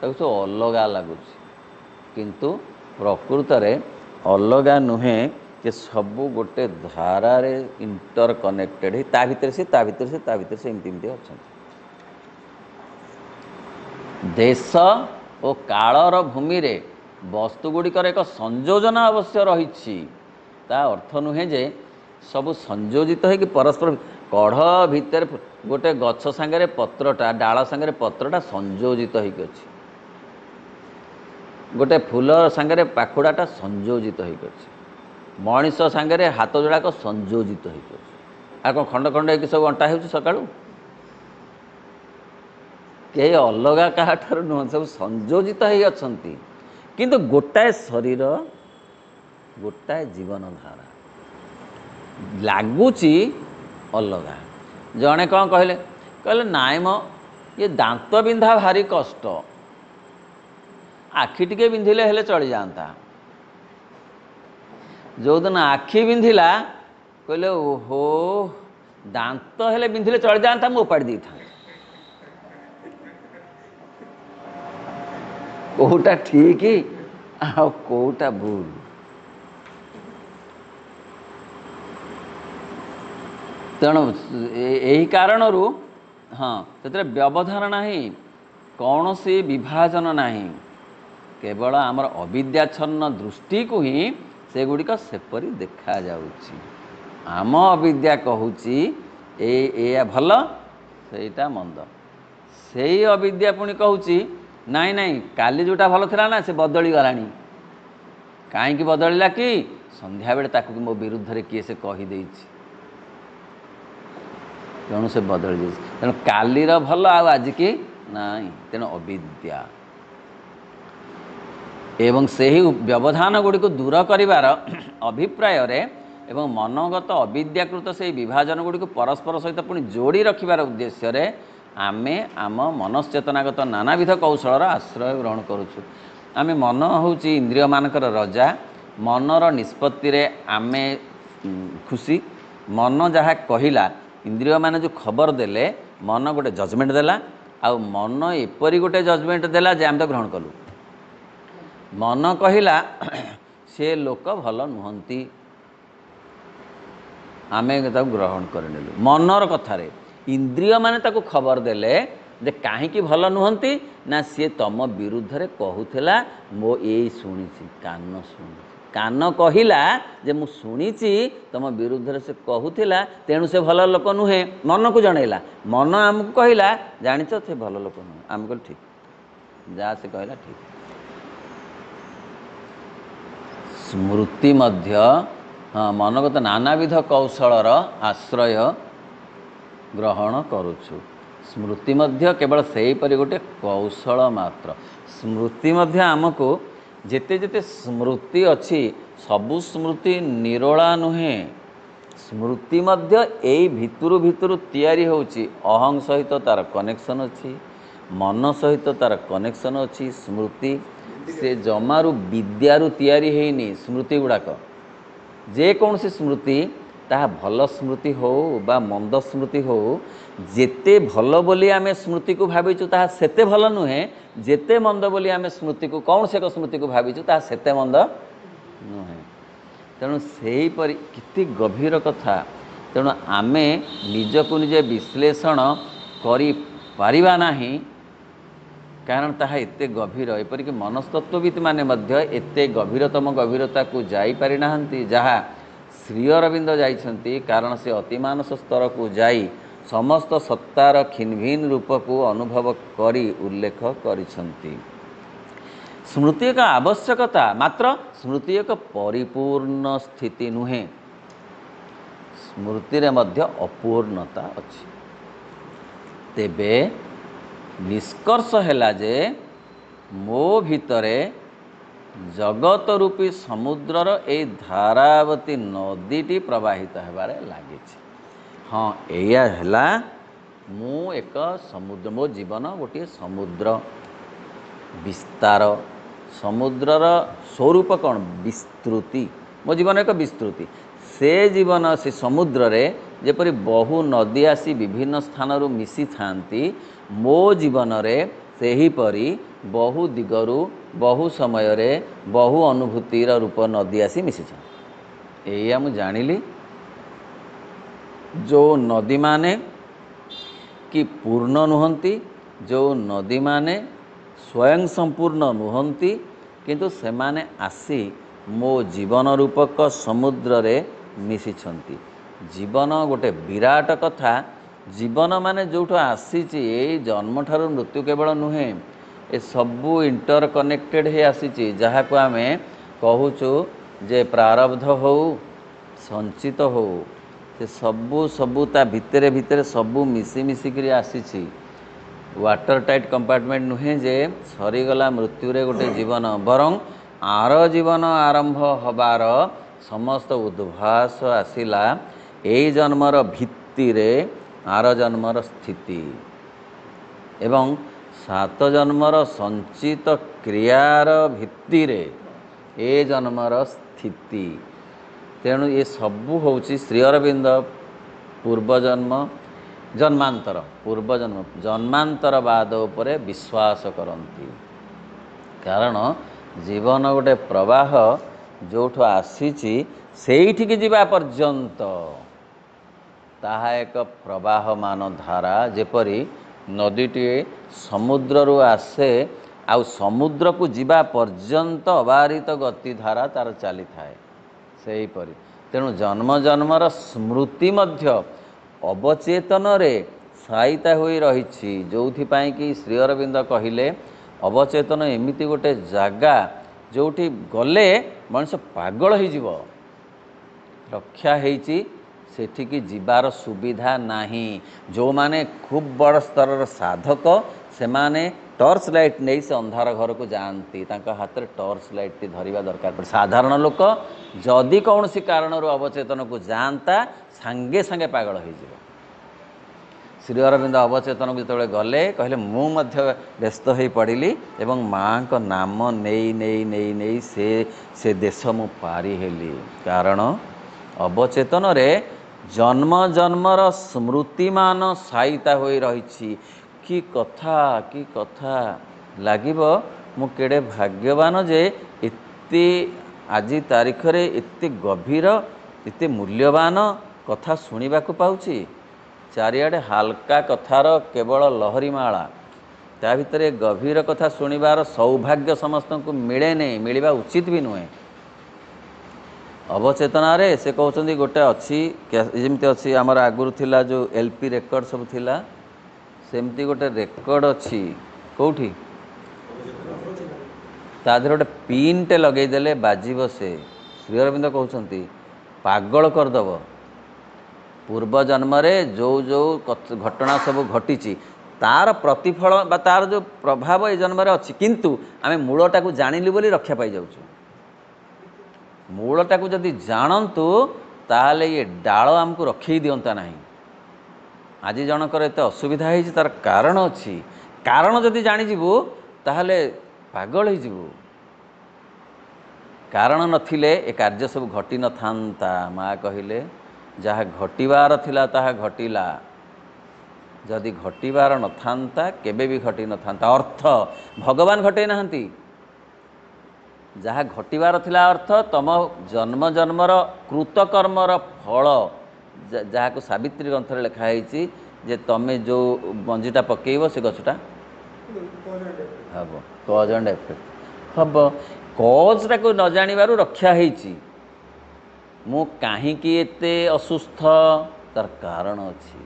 Speaker 1: ତାକୁ ସବୁ ଅଲଗା ଲାଗୁଛି କିନ୍ତୁ ପ୍ରକୃତରେ ଅଲଗା ନୁହେଁ ଯେ ସବୁ ଗୋଟେ ଧାରାରେ ଇଣ୍ଟରକନେକ୍ଟେଡ଼ ହେଇ ତା ଭିତରେ ସେ ତା ଭିତରେ ସେ ତା ଭିତରେ ସେ ଏମିତି ଏମିତି ଅଛନ୍ତି ଦେଶ ଓ କାଳର ଭୂମିରେ ବସ୍ତୁଗୁଡ଼ିକର ଏକ ସଂଯୋଜନା ଅବଶ୍ୟ ରହିଛି ତା ଅର୍ଥ ନୁହେଁ ଯେ ସବୁ ସଂଯୋଜିତ ହେଇକି ପରସ୍ପର କଢ଼ ଭିତରେ ଗୋଟେ ଗଛ ସାଙ୍ଗରେ ପତ୍ରଟା ଡାଳ ସାଙ୍ଗରେ ପତ୍ରଟା ସଂଯୋଜିତ ହେଇକି ଅଛି ଗୋଟେ ଫୁଲ ସାଙ୍ଗରେ ପାଖୁଡ଼ାଟା ସଂଯୋଜିତ ହୋଇପାରୁଛି ମଣିଷ ସାଙ୍ଗରେ ହାତ ଯୋଡ଼ାକ ସଂଯୋଜିତ ହୋଇପାରୁଛି ଆଉ କ'ଣ ଖଣ୍ଡ ଖଣ୍ଡ ହେଇକି ସବୁ ଅଣ୍ଟା ହେଉଛି ସକାଳୁ କେହି ଅଲଗା କାହାଠାରୁ ନୁହଁ ସବୁ ସଂଯୋଜିତ ହୋଇଅଛନ୍ତି କିନ୍ତୁ ଗୋଟାଏ ଶରୀର ଗୋଟାଏ ଜୀବନଧାରା ଲାଗୁଛି ଅଲଗା ଜଣେ କ'ଣ କହିଲେ କହିଲେ ନାଇଁ ମ ଇଏ ଦାନ୍ତ ବିନ୍ଧା ଭାରି କଷ୍ଟ ଆଖି ଟିକେ ବିନ୍ଧିଲେ ହେଲେ ଚଳିଯାଆନ୍ତା ଯେଉଁଦିନ ଆଖି ବିନ୍ଧିଲା କହିଲେ ଓହୋ ଦାନ୍ତ ହେଲେ ବିନ୍ଧିଲେ ଚଳିଯାଆନ୍ତା ମୁଁ ଓପାଡ଼ି ଦେଇଥାନ୍ତି କେଉଁଟା ଠିକ ଆଉ କେଉଁଟା ଭୁଲ ତେଣୁ ଏହି କାରଣରୁ ହଁ ସେଥିରେ ବ୍ୟବଧାନ ନାହିଁ କୌଣସି ବିଭାଜନ ନାହିଁ କେବଳ ଆମର ଅବିଦ୍ୟାଚ୍ଛନ୍ନ ଦୃଷ୍ଟିକୁ ହିଁ ସେଗୁଡ଼ିକ ସେପରି ଦେଖାଯାଉଛି ଆମ ଅବିଦ୍ୟା କହୁଛି ଏ ଏଇଆ ଭଲ ସେଇଟା ମନ୍ଦ ସେଇ ଅବିଦ୍ୟା ପୁଣି କହୁଛି ନାଇଁ ନାଇଁ କାଲି ଯେଉଁଟା ଭଲ ଥିଲା ନା ସେ ବଦଳିଗଲାଣି କାହିଁକି ବଦଳିଲା କି ସନ୍ଧ୍ୟାବେଳେ ତାକୁ ମୋ ବିରୁଦ୍ଧରେ କିଏ ସେ କହିଦେଇଛି ତେଣୁ ସେ ବଦଳି ଯାଇଛି ତେଣୁ କାଲିର ଭଲ ଆଉ ଆଜିକି ନାହିଁ ତେଣୁ ଅବିଦ୍ୟା ଏବଂ ସେହି ବ୍ୟବଧାନ ଗୁଡ଼ିକୁ ଦୂର କରିବାର ଅଭିପ୍ରାୟରେ ଏବଂ ମନଗତ ଅବିଦ୍ୟାକୃତ ସେହି ବିଭାଜନ ଗୁଡ଼ିକୁ ପରସ୍ପର ସହିତ ପୁଣି ଯୋଡ଼ି ରଖିବାର ଉଦ୍ଦେଶ୍ୟରେ ଆମେ ଆମ ମନଶ୍ଚେତନାଗତ ନାନାବିଧ କୌଶଳର ଆଶ୍ରୟ ଗ୍ରହଣ କରୁଛୁ ଆମେ ମନ ହେଉଛି ଇନ୍ଦ୍ରିୟମାନଙ୍କର ରଜା ମନର ନିଷ୍ପତ୍ତିରେ ଆମେ ଖୁସି ମନ ଯାହା କହିଲା ଇନ୍ଦ୍ରିୟମାନେ ଯେଉଁ ଖବର ଦେଲେ ମନ ଗୋଟେ ଜଜମେଣ୍ଟ ଦେଲା ଆଉ ମନ ଏପରି ଗୋଟେ ଜଜମେଣ୍ଟ ଦେଲା ଯେ ଆମେ ତ ଗ୍ରହଣ କଲୁ ମନ କହିଲା ସେ ଲୋକ ଭଲ ନୁହନ୍ତି ଆମେ ତାକୁ ଗ୍ରହଣ କରିନେଲୁ ମନର କଥାରେ ଇନ୍ଦ୍ରିୟମାନେ ତାକୁ ଖବର ଦେଲେ ଯେ କାହିଁକି ଭଲ ନୁହନ୍ତି ନା ସିଏ ତୁମ ବିରୁଦ୍ଧରେ କହୁଥିଲା ମୋ ଏଇ ଶୁଣିଛି କାନ ଶୁଣିଛି କାନ କହିଲା ଯେ ମୁଁ ଶୁଣିଛି ତୁମ ବିରୁଦ୍ଧରେ ସେ କହୁଥିଲା ତେଣୁ ସେ ଭଲ ଲୋକ ନୁହେଁ ମନକୁ ଜଣେଇଲା ମନ ଆମକୁ କହିଲା ଜାଣିଛ ସେ ଭଲ ଲୋକ ନୁହେଁ ଆମେ କହିଲୁ ଠିକ୍ ଯାହା ସେ କହିଲା ଠିକ୍ ସ୍ମୃତି ମଧ୍ୟ ହଁ ମନଗତ ନାନାବିଧ କୌଶଳର ଆଶ୍ରୟ ଗ୍ରହଣ କରୁଛୁ ସ୍ମୃତି ମଧ୍ୟ କେବଳ ସେହିପରି ଗୋଟେ କୌଶଳ ମାତ୍ର ସ୍ମୃତି ମଧ୍ୟ ଆମକୁ ଯେତେ ଯେତେ ସ୍ମୃତି ଅଛି ସବୁ ସ୍ମୃତି ନିରୋଳା ନୁହେଁ ସ୍ମୃତି ମଧ୍ୟ ଏଇ ଭିତରୁ ଭିତରୁ ତିଆରି ହେଉଛି ଅହଂ ସହିତ ତା'ର କନେକ୍ସନ୍ ଅଛି ମନ ସହିତ ତା'ର କନେକ୍ସନ୍ ଅଛି ସ୍ମୃତି ସେ ଜମାରୁ ବିଦ୍ୟାରୁ ତିଆରି ହେଇନି ସ୍ମୃତି ଗୁଡ଼ାକ ଯେକୌଣସି ସ୍ମୃତି ତାହା ଭଲ ସ୍ମୃତି ହେଉ ବା ମନ୍ଦ ସ୍ମୃତି ହେଉ ଯେତେ ଭଲ ବୋଲି ଆମେ ସ୍ମୃତିକୁ ଭାବିଛୁ ତାହା ସେତେ ଭଲ ନୁହେଁ ଯେତେ ମନ୍ଦ ବୋଲି ଆମେ ସ୍ମୃତିକୁ କୌଣସି ଏକ ସ୍ମୃତିକୁ ଭାବିଛୁ ତାହା ସେତେ ମନ୍ଦ ନୁହେଁ ତେଣୁ ସେହିପରି କେତେ ଗଭୀର କଥା ତେଣୁ ଆମେ ନିଜକୁ ନିଜେ ବିଶ୍ଳେଷଣ କରିପାରିବା ନାହିଁ କାରଣ ତାହା ଏତେ ଗଭୀର ଏପରିକି ମନସ୍ତତ୍ଵବିତ୍ମାନେ ମଧ୍ୟ ଏତେ ଗଭୀରତମ ଗଭୀରତାକୁ ଯାଇପାରିନାହାନ୍ତି ଯାହା ଶ୍ରୀ ଅରବିନ୍ଦ ଯାଇଛନ୍ତି କାରଣ ସେ ଅତିମାନସ ସ୍ତରକୁ ଯାଇ ସମସ୍ତ ସତ୍ତାର ଖିନ୍ଭିନ୍ ରୂପକୁ ଅନୁଭବ କରି ଉଲ୍ଲେଖ କରିଛନ୍ତି ସ୍ମୃତି ଏକ ଆବଶ୍ୟକତା ମାତ୍ର ସ୍ମୃତି ଏକ ପରିପୂର୍ଣ୍ଣ ସ୍ଥିତି ନୁହେଁ ସ୍ମୃତିରେ ମଧ୍ୟ ଅପୂର୍ଣ୍ଣତା ଅଛି ତେବେ ନିଷ୍କର୍ଷ ହେଲା ଯେ ମୋ ଭିତରେ ଜଗତ ରୂପୀ ସମୁଦ୍ରର ଏଇ ଧାରାବତୀ ନଦୀଟି ପ୍ରବାହିତ ହେବାରେ ଲାଗିଛି ହଁ ଏଇଆ ହେଲା ମୁଁ ଏକ ସମୁଦ୍ର ମୋ ଜୀବନ ଗୋଟିଏ ସମୁଦ୍ର ବିସ୍ତାର ସମୁଦ୍ରର ସ୍ୱରୂପ କ'ଣ ବିସ୍ତୃତି ମୋ ଜୀବନ ଏକ ବିସ୍ତୃତି ସେ ଜୀବନ ସେ ସମୁଦ୍ରରେ ଯେପରି ବହୁ ନଦୀ ଆସି ବିଭିନ୍ନ ସ୍ଥାନରୁ ମିଶିଥାନ୍ତି ମୋ ଜୀବନରେ ସେହିପରି ବହୁ ଦିଗରୁ ବହୁ ସମୟରେ ବହୁ ଅନୁଭୂତିର ରୂପ ନଦୀ ଆସି ମିଶିଛନ୍ତି ଏଇଆ ମୁଁ ଜାଣିଲି ଯେଉଁ ନଦୀମାନେ କି ପୂର୍ଣ୍ଣ ନୁହନ୍ତି ଯେଉଁ ନଦୀମାନେ ସ୍ୱୟଂ ସମ୍ପୂର୍ଣ୍ଣ ନୁହନ୍ତି କିନ୍ତୁ ସେମାନେ ଆସି ମୋ ଜୀବନ ରୂପକ ସମୁଦ୍ରରେ ମିଶିଛନ୍ତି ଜୀବନ ଗୋଟେ ବିରାଟ କଥା ଜୀବନ ମାନେ ଯେଉଁଠୁ ଆସିଛି ଏଇ ଜନ୍ମଠାରୁ ମୃତ୍ୟୁ କେବଳ ନୁହେଁ ଏ ସବୁ ଇଣ୍ଟର କନେକ୍ଟେଡ଼ ହେଇ ଆସିଛି ଯାହାକୁ ଆମେ କହୁଛୁ ଯେ ପ୍ରାରବ୍ଧ ହେଉ ସଞ୍ଚିତ ହେଉ ସେ ସବୁ ସବୁ ତା ଭିତରେ ଭିତରେ ସବୁ ମିଶି ମିଶିକିରି ଆସିଛି ୱାଟର ଟାଇଟ୍ କମ୍ପାର୍ଟମେଣ୍ଟ ନୁହେଁ ଯେ ସରିଗଲା ମୃତ୍ୟୁରେ ଗୋଟେ ଜୀବନ ବରଂ ଆର ଜୀବନ ଆରମ୍ଭ ହେବାର ସମସ୍ତ ଉଦ୍ଭାସ ଆସିଲା ଏଇ ଜନ୍ମର ଭିତ୍ତିରେ ଆର ଜନ୍ମର ସ୍ଥିତି ଏବଂ ସାତ ଜନ୍ମର ସଞ୍ଚିତ କ୍ରିୟାର ଭିତ୍ତିରେ ଏ ଜନ୍ମର ସ୍ଥିତି ତେଣୁ ଏ ସବୁ ହେଉଛି ଶ୍ରୀ ଅରବିନ୍ଦ ପୂର୍ବଜନ୍ମ ଜନ୍ମାନ୍ତର ପୂର୍ବଜନ୍ମ ଜନ୍ମାନ୍ତରବାଦ ଉପରେ ବିଶ୍ୱାସ କରନ୍ତି କାରଣ ଜୀବନ ଗୋଟେ ପ୍ରବାହ ଯେଉଁଠୁ ଆସିଛି ସେଇଠିକି ଯିବା ପର୍ଯ୍ୟନ୍ତ ତାହା ଏକ ପ୍ରବାହମାନ ଧାରା ଯେପରି ନଦୀଟିଏ ସମୁଦ୍ରରୁ ଆସେ ଆଉ ସମୁଦ୍ରକୁ ଯିବା ପର୍ଯ୍ୟନ୍ତ ଅବାରିତ ଗତି ଧାରା ତା'ର ଚାଲିଥାଏ ସେହିପରି ତେଣୁ ଜନ୍ମ ଜନ୍ମର ସ୍ମୃତି ମଧ୍ୟ ଅବଚେତନରେ ସାଇତା ହୋଇ ରହିଛି ଯେଉଁଥିପାଇଁ କି ଶ୍ରୀ ଅରବିନ୍ଦ କହିଲେ ଅବଚେତନ ଏମିତି ଗୋଟେ ଜାଗା ଯେଉଁଠି ଗଲେ ମଣିଷ ପାଗଳ ହୋଇଯିବ ରକ୍ଷା ହୋଇଛି ସେଠିକି ଯିବାର ସୁବିଧା ନାହିଁ ଯେଉଁମାନେ ଖୁବ୍ ବଡ଼ ସ୍ତରର ସାଧକ ସେମାନେ ଟର୍ଚ୍ଚ ଲାଇଟ୍ ନେଇ ସେ ଅନ୍ଧାର ଘରକୁ ଯାଆନ୍ତି ତାଙ୍କ ହାତରେ ଟର୍ଚ୍ଚ ଲାଇଟ୍ଟି ଧରିବା ଦରକାର ପଡ଼େ ସାଧାରଣ ଲୋକ ଯଦି କୌଣସି କାରଣରୁ ଅବଚେତନକୁ ଯାଆନ୍ତା ସାଙ୍ଗେ ସାଙ୍ଗେ ପାଗଳ ହେଇଯିବ ଶ୍ରୀ ଅରବିନ୍ଦ ଅବଚେତନକୁ ଯେତେବେଳେ ଗଲେ କହିଲେ ମୁଁ ମଧ୍ୟ ବ୍ୟସ୍ତ ହୋଇ ପଡ଼ିଲି ଏବଂ ମାଆଙ୍କ ନାମ ନେଇ ନେଇ ନେଇ ନେଇ ସେ ସେ ଦେଶ ମୁଁ ପାରି ହେଲି କାରଣ ଅବଚେତନରେ ଜନ୍ମ ଜନ୍ମର ସ୍ମୃତିମାନ ସାଇତା ହୋଇ ରହିଛି କି କଥା କି କଥା ଲାଗିବ ମୁଁ କେଡ଼େ ଭାଗ୍ୟବାନ ଯେ ଏତେ ଆଜି ତାରିଖରେ ଏତେ ଗଭୀର ଏତେ ମୂଲ୍ୟବାନ କଥା ଶୁଣିବାକୁ ପାଉଛି ଚାରିଆଡ଼େ ହାଲକା କଥାର କେବଳ ଲହରିମାଳା ତା ଭିତରେ ଗଭୀର କଥା ଶୁଣିବାର ସୌଭାଗ୍ୟ ସମସ୍ତଙ୍କୁ ମିଳେନି ମିଳିବା ଉଚିତ ବି ନୁହେଁ ଅବଚେତନାରେ ସେ କହୁଛନ୍ତି ଗୋଟେ ଅଛି ଯେମିତି ଅଛି ଆମର ଆଗରୁ ଥିଲା ଯେଉଁ ଏଲ୍ ପି ରେକର୍ଡ଼ ସବୁ ଥିଲା ସେମିତି ଗୋଟେ ରେକର୍ଡ଼ ଅଛି କେଉଁଠି ତା ଦେହରେ ଗୋଟେ ପିନ୍ଟେ ଲଗେଇଦେଲେ ବାଜିବ ସେ ଶ୍ରୀଅରବିନ୍ଦ କହୁଛନ୍ତି ପାଗଳ କରିଦେବ ପୂର୍ବ ଜନ୍ମରେ ଯେଉଁ ଯେଉଁ ଘଟଣା ସବୁ ଘଟିଛି ତାର ପ୍ରତିଫଳ ବା ତାର ଯେଉଁ ପ୍ରଭାବ ଏ ଜନ୍ମରେ ଅଛି କିନ୍ତୁ ଆମେ ମୂଳଟାକୁ ଜାଣିଲୁ ବୋଲି ରକ୍ଷା ପାଇଯାଉଛୁ ମୂଳଟାକୁ ଯଦି ଜାଣନ୍ତୁ ତାହେଲେ ଇଏ ଡାଳ ଆମକୁ ରଖେଇ ଦିଅନ୍ତା ନାହିଁ ଆଜି ଜଣଙ୍କର ଏତେ ଅସୁବିଧା ହେଇଛି ତା'ର କାରଣ ଅଛି କାରଣ ଯଦି ଜାଣିଯିବୁ ତାହେଲେ ପାଗଳ ହେଇଯିବୁ କାରଣ ନଥିଲେ ଏ କାର୍ଯ୍ୟ ସବୁ ଘଟି ନଥାନ୍ତା ମା' କହିଲେ ଯାହା ଘଟିବାର ଥିଲା ତାହା ଘଟିଲା ଯଦି ଘଟିବାର ନଥାନ୍ତା କେବେ ବି ଘଟି ନଥାନ୍ତା ଅର୍ଥ ଭଗବାନ ଘଟେଇ ନାହାନ୍ତି ଯାହା ଘଟିବାର ଥିଲା ଅର୍ଥ ତୁମ ଜନ୍ମ ଜନ୍ମର କୃତକର୍ମର ଫଳ ଯାହାକୁ ସାବିତ୍ରୀ ଗ୍ରନ୍ଥରେ ଲେଖା ହେଇଛି ଯେ ତମେ ଯେଉଁ ମଞ୍ଜିଟା ପକେଇବ ସେ ଗଛଟା ହବ କଜ୍ ଆଣ୍ଡ ଏଫେକ୍ଟ ହବ କଜ୍ଟାକୁ ନ ଜାଣିବାରୁ ରକ୍ଷା ହେଇଛି ମୁଁ କାହିଁକି ଏତେ ଅସୁସ୍ଥ ତାର କାରଣ ଅଛି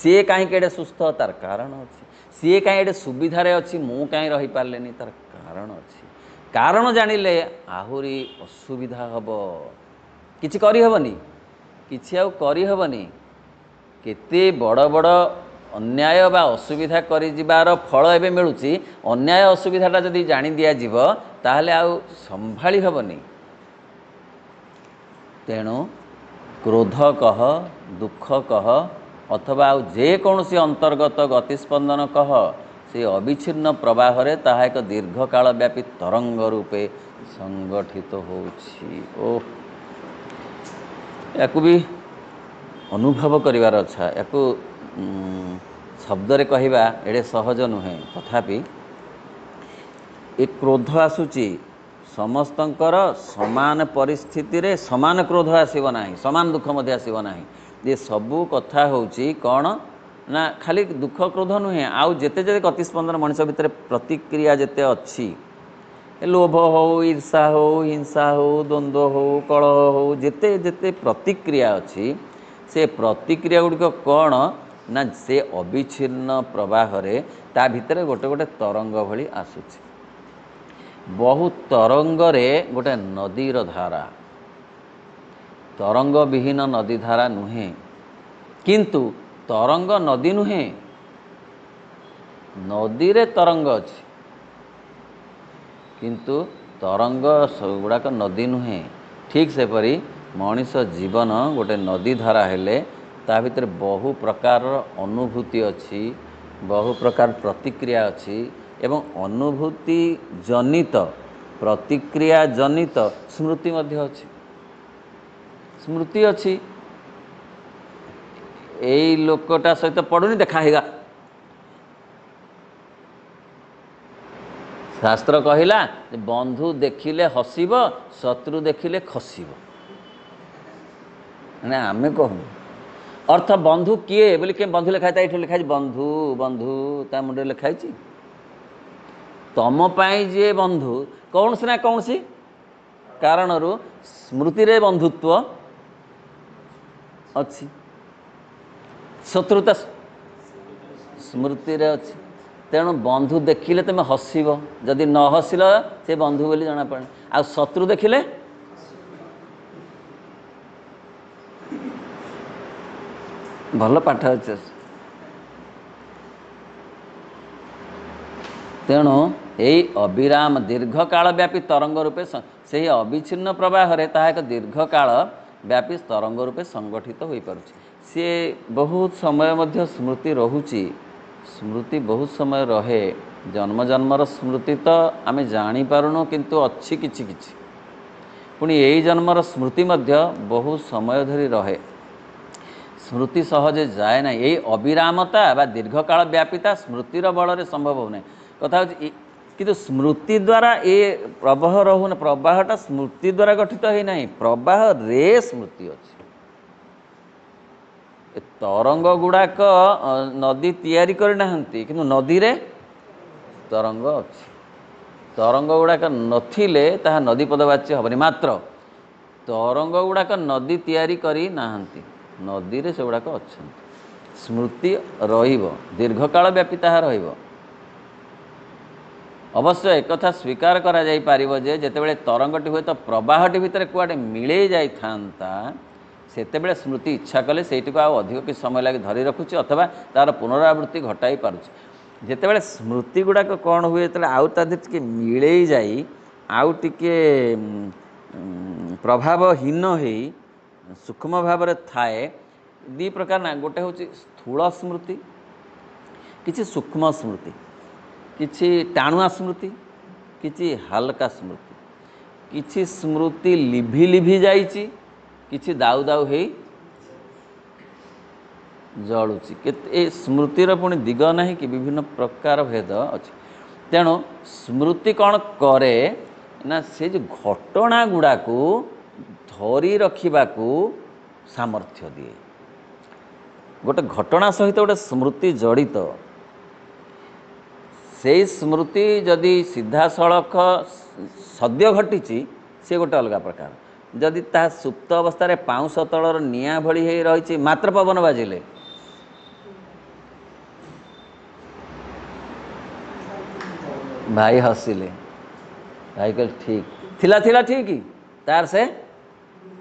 Speaker 1: ସିଏ କାହିଁକି ଏଠି ସୁସ୍ଥ ତାର କାରଣ ଅଛି ସିଏ କାହିଁ ଏଠି ସୁବିଧାରେ ଅଛି ମୁଁ କାହିଁ ରହିପାରିଲିନି ତାର କାରଣ ଅଛି କାରଣ ଜାଣିଲେ ଆହୁରି ଅସୁବିଧା ହେବ କିଛି କରିହେବନି କିଛି ଆଉ କରିହେବନି କେତେ ବଡ଼ ବଡ଼ ଅନ୍ୟାୟ ବା ଅସୁବିଧା କରିଯିବାର ଫଳ ଏବେ ମିଳୁଛି ଅନ୍ୟାୟ ଅସୁବିଧାଟା ଯଦି ଜାଣି ଦିଆଯିବ ତାହେଲେ ଆଉ ସମ୍ଭାଳି ହେବନି ତେଣୁ କ୍ରୋଧ କହ ଦୁଃଖ କହ ଅଥବା ଆଉ ଯେକୌଣସି ଅନ୍ତର୍ଗତ ଗତିସ୍ପନ୍ଦନ କହ ସେ ଅବିଚ୍ଛିନ୍ନ ପ୍ରବାହରେ ତାହା ଏକ ଦୀର୍ଘକାଳ ବ୍ୟାପୀ ତରଙ୍ଗ ରୂପେ ସଂଗଠିତ ହେଉଛି ଓ ଏହାକୁ ବି ଅନୁଭବ କରିବାର ଅଛା ଏହାକୁ ଶବ୍ଦରେ କହିବା ଏଡ଼େ ସହଜ ନୁହେଁ ତଥାପି ଏ କ୍ରୋଧ ଆସୁଛି ସମସ୍ତଙ୍କର ସମାନ ପରିସ୍ଥିତିରେ ସମାନ କ୍ରୋଧ ଆସିବ ନାହିଁ ସମାନ ଦୁଃଖ ମଧ୍ୟ ଆସିବ ନାହିଁ ଯେ ସବୁ କଥା ହେଉଛି କ'ଣ ନା ଖାଲି ଦୁଃଖ କ୍ରୋଧ ନୁହେଁ ଆଉ ଯେତେ ଯେତେ ଗତିସ୍ପନ୍ଦନ ମଣିଷ ଭିତରେ ପ୍ରତିକ୍ରିୟା ଯେତେ ଅଛି ଲୋଭ ହେଉ ଈର୍ଷା ହେଉ ହିଂସା ହେଉ ଦ୍ୱନ୍ଦ୍ୱ ହଉ କଳହ ହେଉ ଯେତେ ଯେତେ ପ୍ରତିକ୍ରିୟା ଅଛି ସେ ପ୍ରତିକ୍ରିୟା ଗୁଡ଼ିକ କ'ଣ ନା ସେ ଅବିଚ୍ଛିନ୍ନ ପ୍ରବାହରେ ତା ଭିତରେ ଗୋଟେ ଗୋଟେ ତରଙ୍ଗ ଭଳି ଆସୁଛି ବହୁ ତରଙ୍ଗରେ ଗୋଟେ ନଦୀର ଧାରା ତରଙ୍ଗ ବିହୀନ ନଦୀଧାରା ନୁହେଁ କିନ୍ତୁ ତରଙ୍ଗ ନଦୀ ନୁହେଁ ନଦୀରେ ତରଙ୍ଗ ଅଛି କିନ୍ତୁ ତରଙ୍ଗ ସବୁଗୁଡ଼ାକ ନଦୀ ନୁହେଁ ଠିକ୍ ସେପରି ମଣିଷ ଜୀବନ ଗୋଟେ ନଦୀ ଧାରା ହେଲେ ତା ଭିତରେ ବହୁ ପ୍ରକାରର ଅନୁଭୂତି ଅଛି ବହୁ ପ୍ରକାର ପ୍ରତିକ୍ରିୟା ଅଛି ଏବଂ ଅନୁଭୂତି ଜନିତ ପ୍ରତିକ୍ରିୟା ଜନିତ ସ୍ମୃତି ମଧ୍ୟ ଅଛି ସ୍ମୃତି ଅଛି ଏଇ ଲୋକଟା ସହିତ ପଡ଼ୁନି ଦେଖା ହେଇଗା ଶାସ୍ତ୍ର କହିଲା ବନ୍ଧୁ ଦେଖିଲେ ହସିବ ଶତ୍ରୁ ଦେଖିଲେ ଖସିବ ମାନେ ଆମେ କହୁନୁ ଅର୍ଥ ବନ୍ଧୁ କିଏ ବୋଲି କିଏ ବନ୍ଧୁ ଲେଖା ହେଇଥାଏ ଏଇଠି ଲେଖା ହେଇଛି ବନ୍ଧୁ ବନ୍ଧୁ ତା ମୁଣ୍ଡରେ ଲେଖା ହେଇଛି ତମ ପାଇଁ ଯିଏ ବନ୍ଧୁ କୌଣସି ନା କୌଣସି କାରଣରୁ ସ୍ମୃତିରେ ବନ୍ଧୁତ୍ୱ ଅଛି ଶତ୍ରୁତା ସ୍ମୃତିରେ ଅଛି ତେଣୁ ବନ୍ଧୁ ଦେଖିଲେ ତୁମେ ହସିବ ଯଦି ନ ହସିଲ ସେ ବନ୍ଧୁ ବୋଲି ଜଣାପଡ଼େ ଆଉ ଶତ୍ରୁ ଦେଖିଲେ ଭଲ ପାଠ ଅଛି ତେଣୁ ଏଇ ଅବିରାମ ଦୀର୍ଘକାଳ ବ୍ୟାପୀ ତରଙ୍ଗ ରୂପେ ସେହି ଅବିଚ୍ଛିନ୍ନ ପ୍ରବାହରେ ତାହା ଏକ ଦୀର୍ଘକାଳ ବ୍ୟାପୀ ତରଙ୍ଗ ରୂପେ ସଂଗଠିତ ହୋଇପାରୁଛି ସିଏ ବହୁତ ସମୟ ମଧ୍ୟ ସ୍ମୃତି ରହୁଛି ସ୍ମୃତି ବହୁତ ସମୟ ରହେ ଜନ୍ମ ଜନ୍ମର ସ୍ମୃତି ତ ଆମେ ଜାଣିପାରୁନୁ କିନ୍ତୁ ଅଛି କିଛି କିଛି ପୁଣି ଏଇ ଜନ୍ମର ସ୍ମୃତି ମଧ୍ୟ ବହୁ ସମୟ ଧରି ରହେ ସ୍ମୃତି ସହଜେ ଯାଏ ନାହିଁ ଏଇ ଅବିରାମତା ବା ଦୀର୍ଘକାଳ ବ୍ୟାପିତା ସ୍ମୃତିର ବଳରେ ସମ୍ଭବ ହେଉନାହିଁ କଥା ହେଉଛି କିନ୍ତୁ ସ୍ମୃତି ଦ୍ୱାରା ଏ ପ୍ରବାହ ରହୁନି ପ୍ରବାହଟା ସ୍ମୃତି ଦ୍ୱାରା ଗଠିତ ହେଇନାହିଁ ପ୍ରବାହରେ ସ୍ମୃତି ଅଛି ତରଙ୍ଗ ଗୁଡ଼ାକ ନଦୀ ତିଆରି କରିନାହାନ୍ତି କିନ୍ତୁ ନଦୀରେ ତରଙ୍ଗ ଅଛି ତରଙ୍ଗ ଗୁଡ଼ାକ ନଥିଲେ ତାହା ନଦୀ ପଦବାଚ୍ୟ ହେବନି ମାତ୍ର ତରଙ୍ଗ ଗୁଡ଼ାକ ନଦୀ ତିଆରି କରିନାହାନ୍ତି ନଦୀରେ ସେଗୁଡ଼ାକ ଅଛନ୍ତି ସ୍ମୃତି ରହିବ ଦୀର୍ଘକାଳ ବ୍ୟାପୀ ତାହା ରହିବ ଅବଶ୍ୟ ଏକଥା ସ୍ୱୀକାର କରାଯାଇପାରିବ ଯେ ଯେତେବେଳେ ତରଙ୍ଗଟି ହୁଏତ ପ୍ରବାହଟି ଭିତରେ କୁଆଡ଼େ ମିଳେଇ ଯାଇଥାନ୍ତା সেতবে স্মৃতি ইচ্ছা কলে সেইটিকে আধিক কিছু সময় লাগে ধরে রাখুছি অথবা তার পুনরাবৃত্তি ঘটাই পারুছি যেতবে স্মৃতি গুড়াক কণ হুয়ে তাহলে আউ তা দেহে টিকি মিলেই যাই আউ টিকে প্রভাবহীন হয়ে সূক্ষ্ম ভাবে থাকে ଦୁଇ প্রকার না ଗୋଟେ ହେଉଛି স্থূল স্মৃতি କିଛି সূক্ষ্ম স্মৃতি କିଛି টাণুয়া স্মৃতি କିଛି হালকা স্মৃতি କିଛି স্মৃতি লিভি লিভি যাইছি କିଛି ଦାଉ ଦାଉ ହେଇ ଜଳୁଛି କେତେ ଏ ସ୍ମୃତିର ପୁଣି ଦିଗ ନାହିଁ କି ବିଭିନ୍ନ ପ୍ରକାର ଭେଦ ଅଛି ତେଣୁ ସ୍ମୃତି କ'ଣ କରେ ନା ସେ ଯେଉଁ ଘଟଣା ଗୁଡ଼ାକୁ ଧରି ରଖିବାକୁ ସାମର୍ଥ୍ୟ ଦିଏ ଗୋଟେ ଘଟଣା ସହିତ ଗୋଟେ ସ୍ମୃତି ଜଡ଼ିତ ସେଇ ସ୍ମୃତି ଯଦି ସିଧାସଳଖ ସଦ୍ୟ ଘଟିଛି ସିଏ ଗୋଟେ ଅଲଗା ପ୍ରକାର ଯଦି ତାହା ସୁପ୍ତ ଅବସ୍ଥାରେ ପାଉଁଶ ତଳର ନିଆଁ ଭଳି ହୋଇ ରହିଛି ମାତ୍ର ପବନ ବାଜିଲେ ଭାଇ ହସିଲେ ଭାଇ କହିଲେ ଠିକ୍ ଥିଲା ଥିଲା ଠିକ୍ ତାର ସେ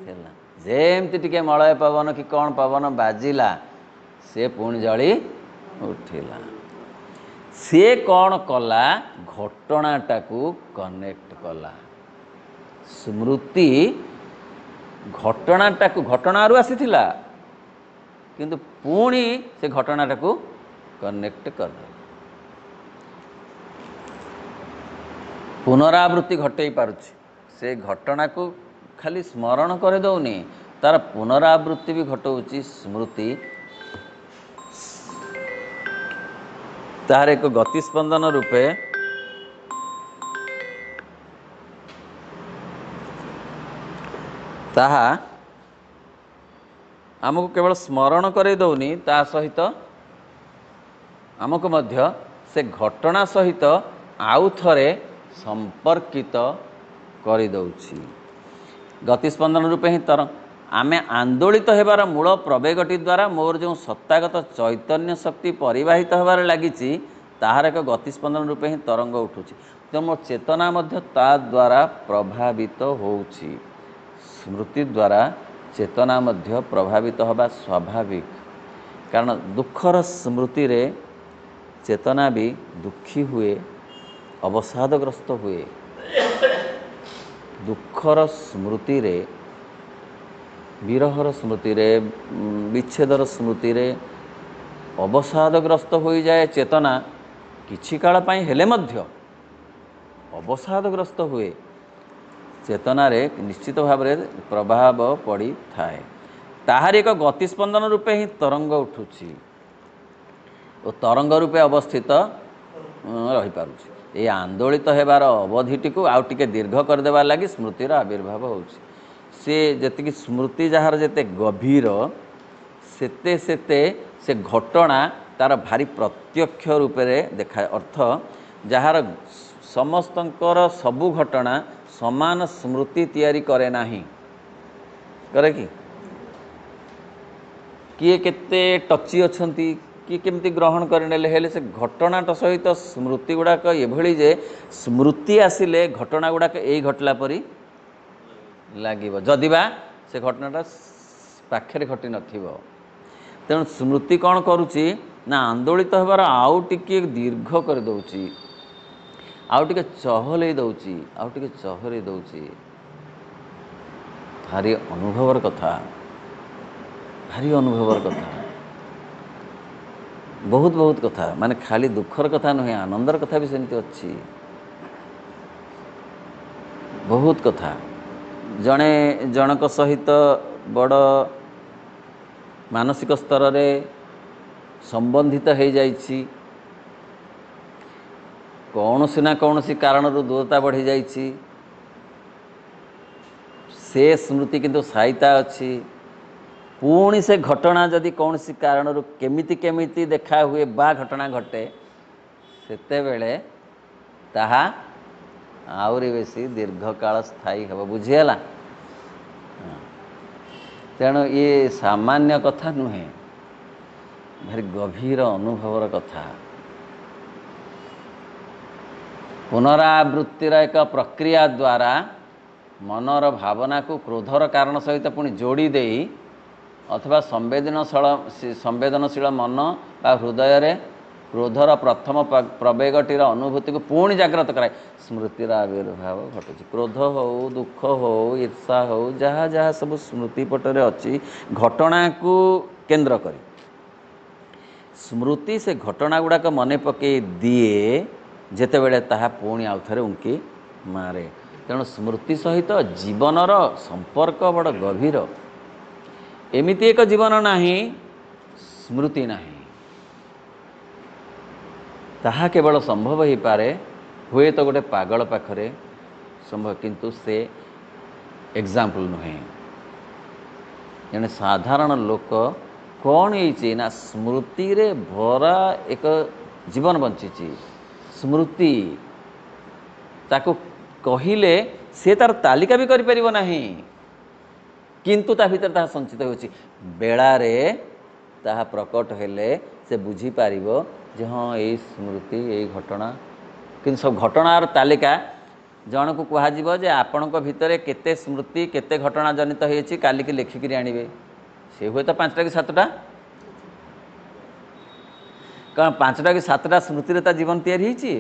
Speaker 1: ହେଲା ଯେମିତି ଟିକେ ମଳୟ ପବନ କି କ'ଣ ପବନ ବାଜିଲା ସେ ପୁଣି ଜଳି ଉଠିଲା ସିଏ କ'ଣ କଲା ଘଟଣାଟାକୁ କନେକ୍ଟ କଲା ସ୍ମୃତି ଘଟଣାଟାକୁ ଘଟଣାରୁ ଆସିଥିଲା କିନ୍ତୁ ପୁଣି ସେ ଘଟଣାଟାକୁ କନେକ୍ଟ କରିଦେଲେ ପୁନରାବୃତ୍ତି ଘଟେଇ ପାରୁଛି ସେ ଘଟଣାକୁ ଖାଲି ସ୍ମରଣ କରିଦେଉନି ତା'ର ପୁନରାବୃତ୍ତି ବି ଘଟଉଛି ସ୍ମୃତି ତାହାର ଏକ ଗତିସ୍ପନ୍ଦନ ରୂପେ ତାହା ଆମକୁ କେବଳ ସ୍ମରଣ କରାଇ ଦେଉନି ତା ସହିତ ଆମକୁ ମଧ୍ୟ ସେ ଘଟଣା ସହିତ ଆଉ ଥରେ ସମ୍ପର୍କିତ କରିଦେଉଛି ଗତିସ୍ପନ୍ଦନ ରୂପେ ହିଁ ତର ଆମେ ଆନ୍ଦୋଳିତ ହେବାର ମୂଳ ପ୍ରବେଗଟି ଦ୍ୱାରା ମୋର ଯେଉଁ ସତ୍ତାଗତ ଚୈତନ୍ୟ ଶକ୍ତି ପରିବାହିତ ହେବାରେ ଲାଗିଛି ତାହାର ଏକ ଗତିସ୍ପନ୍ଦନ ରୂପେ ହିଁ ତରଙ୍ଗ ଉଠୁଛି ତ ମୋ ଚେତନା ମଧ୍ୟ ତା ଦ୍ୱାରା ପ୍ରଭାବିତ ହେଉଛି ସ୍ମୃତି ଦ୍ୱାରା ଚେତନା ମଧ୍ୟ ପ୍ରଭାବିତ ହେବା ସ୍ୱାଭାବିକ କାରଣ ଦୁଃଖର ସ୍ମୃତିରେ ଚେତନା ବି ଦୁଃଖୀ ହୁଏ ଅବସାଦଗ୍ରସ୍ତ ହୁଏ ଦୁଃଖର ସ୍ମୃତିରେ ବିରହର ସ୍ମୃତିରେ ବିଚ୍ଛେଦର ସ୍ମୃତିରେ ଅବସାଦଗ୍ରସ୍ତ ହୋଇଯାଏ ଚେତନା କିଛି କାଳ ପାଇଁ ହେଲେ ମଧ୍ୟ ଅବସାଦଗ୍ରସ୍ତ ହୁଏ ଚେତନାରେ ନିଶ୍ଚିତ ଭାବରେ ପ୍ରଭାବ ପଡ଼ିଥାଏ ତାହାରି ଏକ ଗତିସ୍ପନ୍ଦନ ରୂପେ ହିଁ ତରଙ୍ଗ ଉଠୁଛି ଓ ତରଙ୍ଗ ରୂପେ ଅବସ୍ଥିତ ରହିପାରୁଛି ଏ ଆନ୍ଦୋଳିତ ହେବାର ଅବଧିଟିକୁ ଆଉ ଟିକିଏ ଦୀର୍ଘ କରିଦେବା ଲାଗି ସ୍ମୃତିର ଆବିର୍ଭାବ ହେଉଛି ସେ ଯେତିକି ସ୍ମୃତି ଯାହାର ଯେତେ ଗଭୀର ସେତେ ସେତେ ସେ ଘଟଣା ତା'ର ଭାରି ପ୍ରତ୍ୟକ୍ଷ ରୂପରେ ଦେଖା ଅର୍ଥ ଯାହାର ସମସ୍ତଙ୍କର ସବୁ ଘଟଣା ସମାନ ସ୍ମୃତି ତିଆରି କରେ ନାହିଁ କରେ କି କିଏ କେତେ ଟଚି ଅଛନ୍ତି କିଏ କେମିତି ଗ୍ରହଣ କରିନେଲେ ହେଲେ ସେ ଘଟଣାଟା ସହିତ ସ୍ମୃତି ଗୁଡ଼ାକ ଏଭଳି ଯେ ସ୍ମୃତି ଆସିଲେ ଘଟଣା ଗୁଡ଼ାକ ଏଇ ଘଟିଲା ପରି ଲାଗିବ ଯଦି ବା ସେ ଘଟଣାଟା ପାଖରେ ଘଟିନଥିବ ତେଣୁ ସ୍ମୃତି କ'ଣ କରୁଛି ନା ଆନ୍ଦୋଳିତ ହେବାର ଆଉ ଟିକିଏ ଦୀର୍ଘ କରିଦେଉଛି ଆଉ ଟିକେ ଚହଲେଇ ଦେଉଛି ଆଉ ଟିକେ ଚହଲେଇ ଦେଉଛି ଭାରି ଅନୁଭବର କଥା ଭାରି ଅନୁଭବର କଥା ବହୁତ ବହୁତ କଥା ମାନେ ଖାଲି ଦୁଃଖର କଥା ନୁହେଁ ଆନନ୍ଦର କଥା ବି ସେମିତି ଅଛି ବହୁତ କଥା ଜଣେ ଜଣଙ୍କ ସହିତ ବଡ଼ ମାନସିକ ସ୍ତରରେ ସମ୍ବନ୍ଧିତ ହୋଇଯାଇଛି କୌଣସି ନା କୌଣସି କାରଣରୁ ଦୂରତା ବଢ଼ିଯାଇଛି ସେ ସ୍ମୃତି କିନ୍ତୁ ସାଇତା ଅଛି ପୁଣି ସେ ଘଟଣା ଯଦି କୌଣସି କାରଣରୁ କେମିତି କେମିତି ଦେଖା ହୁଏ ବା ଘଟଣା ଘଟେ ସେତେବେଳେ ତାହା ଆହୁରି ବେଶୀ ଦୀର୍ଘକାଳ ସ୍ଥାୟୀ ହେବ ବୁଝିହେଲା ତେଣୁ ଇଏ ସାମାନ୍ୟ କଥା ନୁହେଁ ଭାରି ଗଭୀର ଅନୁଭବର କଥା ପୁନରାବୃତ୍ତିର ଏକ ପ୍ରକ୍ରିୟା ଦ୍ୱାରା ମନର ଭାବନାକୁ କ୍ରୋଧର କାରଣ ସହିତ ପୁଣି ଯୋଡ଼ି ଦେଇ ଅଥବା ସମ୍ବେଦନଶୀଳ ସମ୍ବେଦନଶୀଳ ମନ ବା ହୃଦୟରେ କ୍ରୋଧର ପ୍ରଥମ ପ୍ରବେଗଟିର ଅନୁଭୂତିକୁ ପୁଣି ଜାଗ୍ରତ କରାଏ ସ୍ମୃତିର ଆବିର୍ଭାବ ଘଟୁଛି କ୍ରୋଧ ହେଉ ଦୁଃଖ ହେଉ ଇର୍ଷା ହେଉ ଯାହା ଯାହା ସବୁ ସ୍ମୃତି ପଟରେ ଅଛି ଘଟଣାକୁ କେନ୍ଦ୍ର କରି ସ୍ମୃତି ସେ ଘଟଣା ଗୁଡ଼ାକ ମନେ ପକାଇ ଦିଏ ଯେତେବେଳେ ତାହା ପୁଣି ଆଉ ଥରେ ଉଙ୍କି ମାରେ ତେଣୁ ସ୍ମୃତି ସହିତ ଜୀବନର ସମ୍ପର୍କ ବଡ଼ ଗଭୀର ଏମିତି ଏକ ଜୀବନ ନାହିଁ ସ୍ମୃତି ନାହିଁ ତାହା କେବଳ ସମ୍ଭବ ହୋଇପାରେ ହୁଏତ ଗୋଟେ ପାଗଳ ପାଖରେ ସମ୍ଭବ କିନ୍ତୁ ସେ ଏକ୍ଜାମ୍ପଲ୍ ନୁହେଁ ଜଣେ ସାଧାରଣ ଲୋକ କ'ଣ ହେଇଛି ନା ସ୍ମୃତିରେ ଭରା ଏକ ଜୀବନ ବଞ୍ଚିଛି ସ୍ମୃତି ତାକୁ କହିଲେ ସେ ତାର ତାଲିକା ବି କରିପାରିବ ନାହିଁ କିନ୍ତୁ ତା ଭିତରେ ତାହା ସଞ୍ଚିତ ହେଉଛି ବେଳାରେ ତାହା ପ୍ରକଟ ହେଲେ ସେ ବୁଝିପାରିବ ଯେ ହଁ ଏଇ ସ୍ମୃତି ଏଇ ଘଟଣା କିନ୍ତୁ ସବୁ ଘଟଣାର ତାଲିକା ଜଣକୁ କୁହାଯିବ ଯେ ଆପଣଙ୍କ ଭିତରେ କେତେ ସ୍ମୃତି କେତେ ଘଟଣା ଜନିତ ହୋଇଛି କାଲିକି ଲେଖିକିରି ଆଣିବେ ସେ ହୁଏତ ପାଞ୍ଚଟା କି ସାତଟା କାରଣ ପାଞ୍ଚଟା କି ସାତଟା ସ୍ମୃତିରେ ତା ଜୀବନ ତିଆରି ହେଇଛି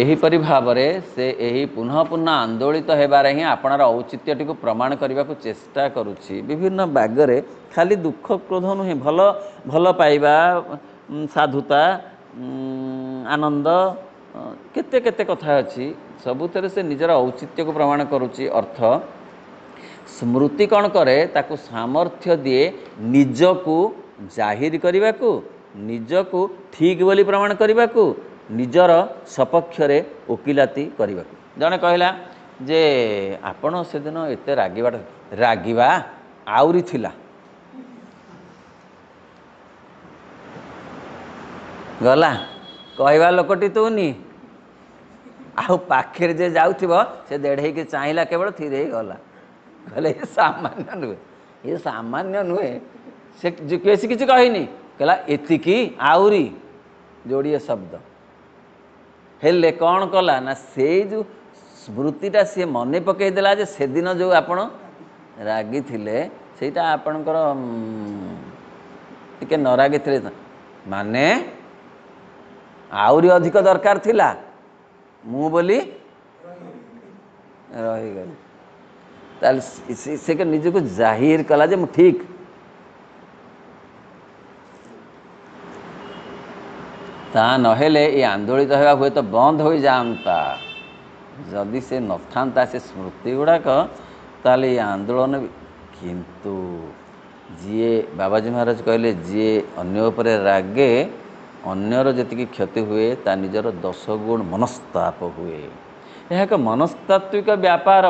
Speaker 1: ଏହିପରି ଭାବରେ ସେ ଏହି ପୁନଃ ପୁନଃ ଆନ୍ଦୋଳିତ ହେବାରେ ହିଁ ଆପଣଙ୍କର ଔଚିତ୍ୟଟିକୁ ପ୍ରମାଣ କରିବାକୁ ଚେଷ୍ଟା କରୁଛି ବିଭିନ୍ନ ବାଗରେ ଖାଲି ଦୁଃଖ କ୍ରୋଧ ନୁହେଁ ଭଲ ଭଲ ପାଇବା ସାଧୁତା ଆନନ୍ଦ କେତେ କେତେ କଥା ଅଛି ସବୁଥିରେ ସେ ନିଜର ଔଚିତ୍ୟକୁ ପ୍ରମାଣ କରୁଛି ଅର୍ଥ ସ୍ମୃତି କ'ଣ କରେ ତାକୁ ସାମର୍ଥ୍ୟ ଦିଏ ନିଜକୁ ଜାହିର କରିବାକୁ ନିଜକୁ ଠିକ୍ ବୋଲି ପ୍ରମାଣ କରିବାକୁ ନିଜର ସପକ୍ଷରେ ଓକିଲାତି କରିବାକୁ ଜଣେ କହିଲା ଯେ ଆପଣ ସେଦିନ ଏତେ ରାଗିବା ରାଗିବା ଆହୁରି ଥିଲା ଗଲା କହିବା ଲୋକଟି ତୁନି ଆଉ ପାଖରେ ଯେ ଯାଉଥିବ ସେ ଦେଢ଼େଇକି ଚାହିଁଲା କେବଳ ଥିରେ ହିଁ ଗଲା କହିଲେ ଏ ସାମାନ୍ୟ ନୁହେଁ ଏ ସାମାନ୍ୟ ନୁହେଁ ସେ ବେଶୀ କିଛି କହିନି କହିଲା ଏତିକି ଆହୁରି ଯୋଡ଼ିଏ ଶବ୍ଦ ହେଲେ କ'ଣ କଲା ନା ସେଇ ଯେଉଁ ସ୍ମୃତିଟା ସିଏ ମନେ ପକାଇଦେଲା ଯେ ସେଦିନ ଯେଉଁ ଆପଣ ରାଗିଥିଲେ ସେଇଟା ଆପଣଙ୍କର ଟିକେ ନ ରାଗିଥିଲେ ମାନେ ଆହୁରି ଅଧିକ ଦରକାର ଥିଲା ମୁଁ ବୋଲି ରହିଗଲି ତାହେଲେ ସେ ନିଜକୁ ଜାହିର କଲା ଯେ ମୁଁ ଠିକ୍ ତା ନହେଲେ ଏ ଆନ୍ଦୋଳିତ ହେବା ହୁଏତ ବନ୍ଦ ହୋଇଯାଆନ୍ତା ଯଦି ସେ ନଥାନ୍ତା ସେ ସ୍ମୃତି ଗୁଡ଼ାକ ତାହେଲେ ଏ ଆନ୍ଦୋଳନ କିନ୍ତୁ ଯିଏ ବାବାଜୀ ମହାରାଜ କହିଲେ ଯିଏ ଅନ୍ୟ ଉପରେ ରାଗେ ଅନ୍ୟର ଯେତିକି କ୍ଷତି ହୁଏ ତା ନିଜର ଦଶ ଗୁଣ ମନସ୍ତାପ ହୁଏ ଏହା ଏକ ମନସ୍ତାତ୍ତ୍ୱିକ ବ୍ୟାପାର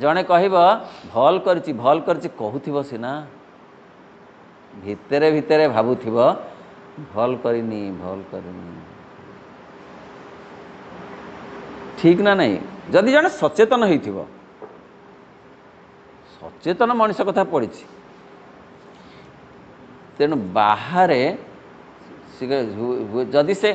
Speaker 1: ଜଣେ କହିବ ଭଲ୍ କରିଛି ଭଲ୍ କରିଛି କହୁଥିବ ସିନା ଭିତରେ ଭିତରେ ଭାବୁଥିବ ଭଲ୍ କରିନି ଭଲ୍ କରିନି ଠିକ୍ ନା ନାହିଁ ଯଦି ଜଣେ ସଚେତନ ହେଇଥିବ ସଚେତନ ମଣିଷ କଥା ପଡ଼ିଛି ତେଣୁ ବାହାରେ ଯଦି ସେ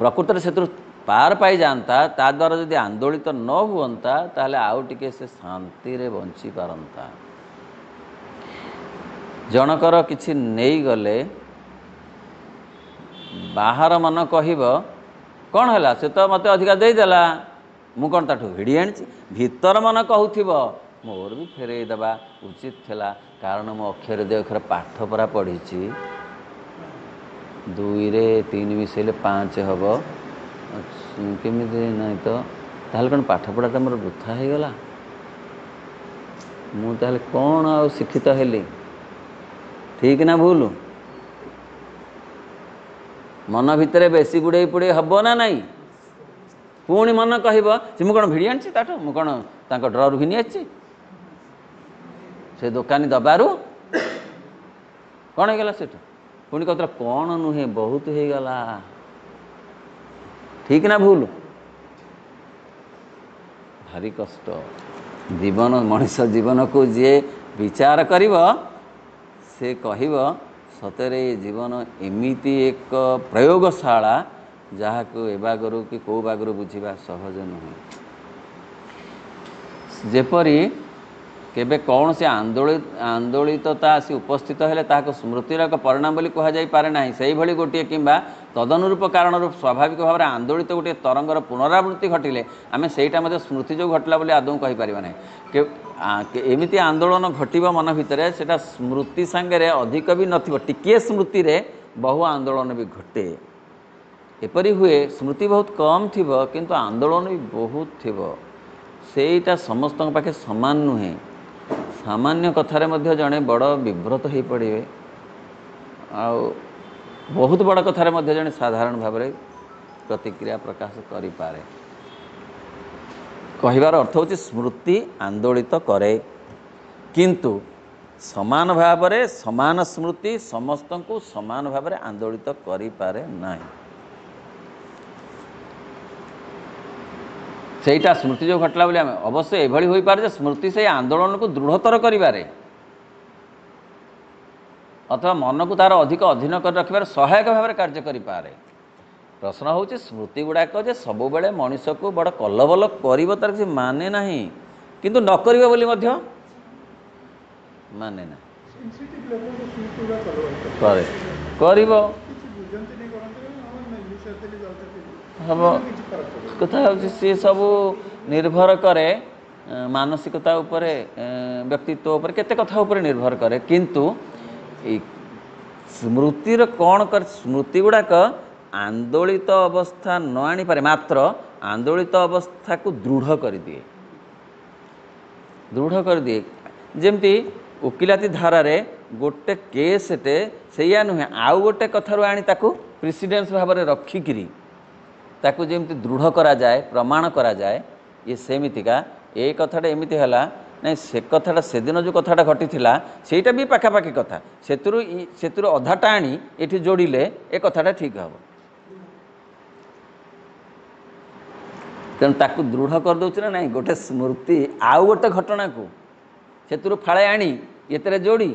Speaker 1: ପ୍ରକୃତରେ ସେଥିରୁ ପାୱାର ପାଇଯାଆନ୍ତା ତାଦ୍ୱାରା ଯଦି ଆନ୍ଦୋଳିତ ନ ହୁଅନ୍ତା ତାହେଲେ ଆଉ ଟିକେ ସେ ଶାନ୍ତିରେ ବଞ୍ଚିପାରନ୍ତା ଜଣଙ୍କର କିଛି ନେଇଗଲେ ବାହାର ମନ କହିବ କ'ଣ ହେଲା ସେ ତ ମୋତେ ଅଧିକା ଦେଇଦେଲା ମୁଁ କ'ଣ ତାଠୁ ଭିଡ଼ି ଆଣିଛି ଭିତର ମନ କହୁଥିବ ମୋର ବି ଫେରାଇ ଦେବା ଉଚିତ ଥିଲା କାରଣ ମୁଁ ଅକ୍ଷର ଦେହ ଅକ୍ଷର ପାଠ ପରା ପଢ଼ିଛି ଦୁଇରେ ତିନି ମିଶାଇଲେ ପାଞ୍ଚ ହେବ କେମିତି ନାହିଁ ତ ତାହେଲେ କ'ଣ ପାଠପଢ଼ାଟା ମୋର ବୃଥା ହେଇଗଲା ମୁଁ ତାହେଲେ କ'ଣ ଆଉ ଶିକ୍ଷିତ ହେଲି ଠିକ ନା ଭୁଲ ମନ ଭିତରେ ବେଶୀ ବୁଡ଼େଇ ପୁଡ଼େଇ ହେବ ନା ନାହିଁ ପୁଣି ମନ କହିବ ସେ ମୁଁ କ'ଣ ଭିଡ଼ି ଆଣିଛି ତାଠୁ ମୁଁ କ'ଣ ତାଙ୍କ ଡ୍ରରୁ ଘିନି ଆସିଛି ସେ ଦୋକାନୀ ଦେବାରୁ କ'ଣ ହେଇଗଲା ସେଠୁ ପୁଣି କହୁଥିଲା କ'ଣ ନୁହେଁ ବହୁତ ହେଇଗଲା ଠିକ ନା ଭୁଲ ଭାରି କଷ୍ଟ ଜୀବନ ମଣିଷ ଜୀବନକୁ ଯିଏ ବିଚାର କରିବ ସେ କହିବ ସତରେ ଏ ଜୀବନ ଏମିତି ଏକ ପ୍ରୟୋଗଶାଳା ଯାହାକୁ ଏ ବାଗରୁ କି କେଉଁ ବାଗରୁ ବୁଝିବା ସହଜ ନୁହେଁ ଯେପରି କେବେ କୌଣସି ଆନ୍ଦୋଳିତ ଆନ୍ଦୋଳିତତା ଆସି ଉପସ୍ଥିତ ହେଲେ ତାହାକୁ ସ୍ମୃତିର ଏକ ପରିଣାମ ବୋଲି କୁହାଯାଇପାରେ ନାହିଁ ସେହିଭଳି ଗୋଟିଏ କିମ୍ବା ତଦନୁରୂପ କାରଣରୁ ସ୍ୱାଭାବିକ ଭାବରେ ଆନ୍ଦୋଳିତ ଗୋଟିଏ ତରଙ୍ଗର ପୁନରାବୃତ୍ତି ଘଟିଲେ ଆମେ ସେଇଟା ମଧ୍ୟ ସ୍ମୃତି ଯୋଗୁଁ ଘଟିଲା ବୋଲି ଆଦୌ କହିପାରିବା ନାହିଁ ଏମିତି ଆନ୍ଦୋଳନ ଘଟିବ ମନ ଭିତରେ ସେଇଟା ସ୍ମୃତି ସାଙ୍ଗରେ ଅଧିକ ବି ନଥିବ ଟିକିଏ ସ୍ମୃତିରେ ବହୁ ଆନ୍ଦୋଳନ ବି ଘଟେ ଏପରି ହୁଏ ସ୍ମୃତି ବହୁତ କମ୍ ଥିବ କିନ୍ତୁ ଆନ୍ଦୋଳନ ବି ବହୁତ ଥିବ ସେଇଟା ସମସ୍ତଙ୍କ ପାଖେ ସମାନ ନୁହେଁ ସାମାନ୍ୟ କଥାରେ ମଧ୍ୟ ଜଣେ ବଡ଼ ବିବ୍ରତ ହୋଇପଡ଼ିବେ ଆଉ ବହୁତ ବଡ଼ କଥାରେ ମଧ୍ୟ ଜଣେ ସାଧାରଣ ଭାବରେ ପ୍ରତିକ୍ରିୟା ପ୍ରକାଶ କରିପାରେ କହିବାର ଅର୍ଥ ହେଉଛି ସ୍ମୃତି ଆନ୍ଦୋଳିତ କରେ କିନ୍ତୁ ସମାନ ଭାବରେ ସମାନ ସ୍ମୃତି ସମସ୍ତଙ୍କୁ ସମାନ ଭାବରେ ଆନ୍ଦୋଳିତ କରିପାରେ ନାହିଁ ସେଇଟା ସ୍ମୃତି ଯେଉଁ ଘଟିଲା ବୋଲି ଆମେ ଅବଶ୍ୟ ଏଭଳି ହୋଇପାରେ ଯେ ସ୍ମୃତି ସେଇ ଆନ୍ଦୋଳନକୁ ଦୃଢ଼ତର କରିବାରେ ଅଥବା ମନକୁ ତାର ଅଧିକ ଅଧୀନ କରି ରଖିବାରେ ସହାୟକ ଭାବରେ କାର୍ଯ୍ୟ କରିପାରେ ପ୍ରଶ୍ନ ହେଉଛି ସ୍ମୃତି ଗୁଡ଼ାକ ଯେ ସବୁବେଳେ ମଣିଷକୁ ବଡ଼ କଲବଲ କରିବ ତାର କିଛି ମାନେ ନାହିଁ କିନ୍ତୁ ନ କରିବ ବୋଲି ମଧ୍ୟ ମାନେ ନାହିଁ କରିବ
Speaker 2: ହେବ କଥା
Speaker 1: ହେଉଛି ସିଏ ସବୁ ନିର୍ଭର କରେ ମାନସିକତା ଉପରେ ବ୍ୟକ୍ତିତ୍ୱ ଉପରେ କେତେ କଥା ଉପରେ ନିର୍ଭର କରେ କିନ୍ତୁ ସ୍ମୃତିର କ'ଣ କରେ ସ୍ମୃତି ଗୁଡ଼ାକ ଆନ୍ଦୋଳିତ ଅବସ୍ଥା ନ ଆଣିପାରେ ମାତ୍ର ଆନ୍ଦୋଳିତ ଅବସ୍ଥାକୁ ଦୃଢ଼ କରିଦିଏ ଦୃଢ଼ କରିଦିଏ ଯେମିତି ଓକିଲାତି ଧାରାରେ ଗୋଟେ କେସ୍ଟେ ସେଇଆ ନୁହେଁ ଆଉ ଗୋଟେ କଥାରୁ ଆଣି ତାକୁ ପ୍ରିସିଡେନ୍ସ ଭାବରେ ରଖିକିରି ତାକୁ ଯେମିତି ଦୃଢ଼ କରାଯାଏ ପ୍ରମାଣ କରାଯାଏ ଇଏ ସେମିତିକା ଏ କଥାଟା ଏମିତି ହେଲା ନାଇଁ ସେ କଥାଟା ସେଦିନ ଯେଉଁ କଥାଟା ଘଟିଥିଲା ସେଇଟା ବି ପାଖାପାଖି କଥା ସେଥିରୁ ସେଥିରୁ ଅଧାଟା ଆଣି ଏଠି ଯୋଡ଼ିଲେ ଏ କଥାଟା ଠିକ୍ ହେବ ତେଣୁ ତାକୁ ଦୃଢ଼ କରିଦେଉଛି ନା ନାହିଁ ଗୋଟେ ସ୍ମୃତି ଆଉ ଗୋଟେ ଘଟଣାକୁ ସେଥିରୁ ଫାଳେ ଆଣି ଏଥିରେ ଯୋଡ଼ି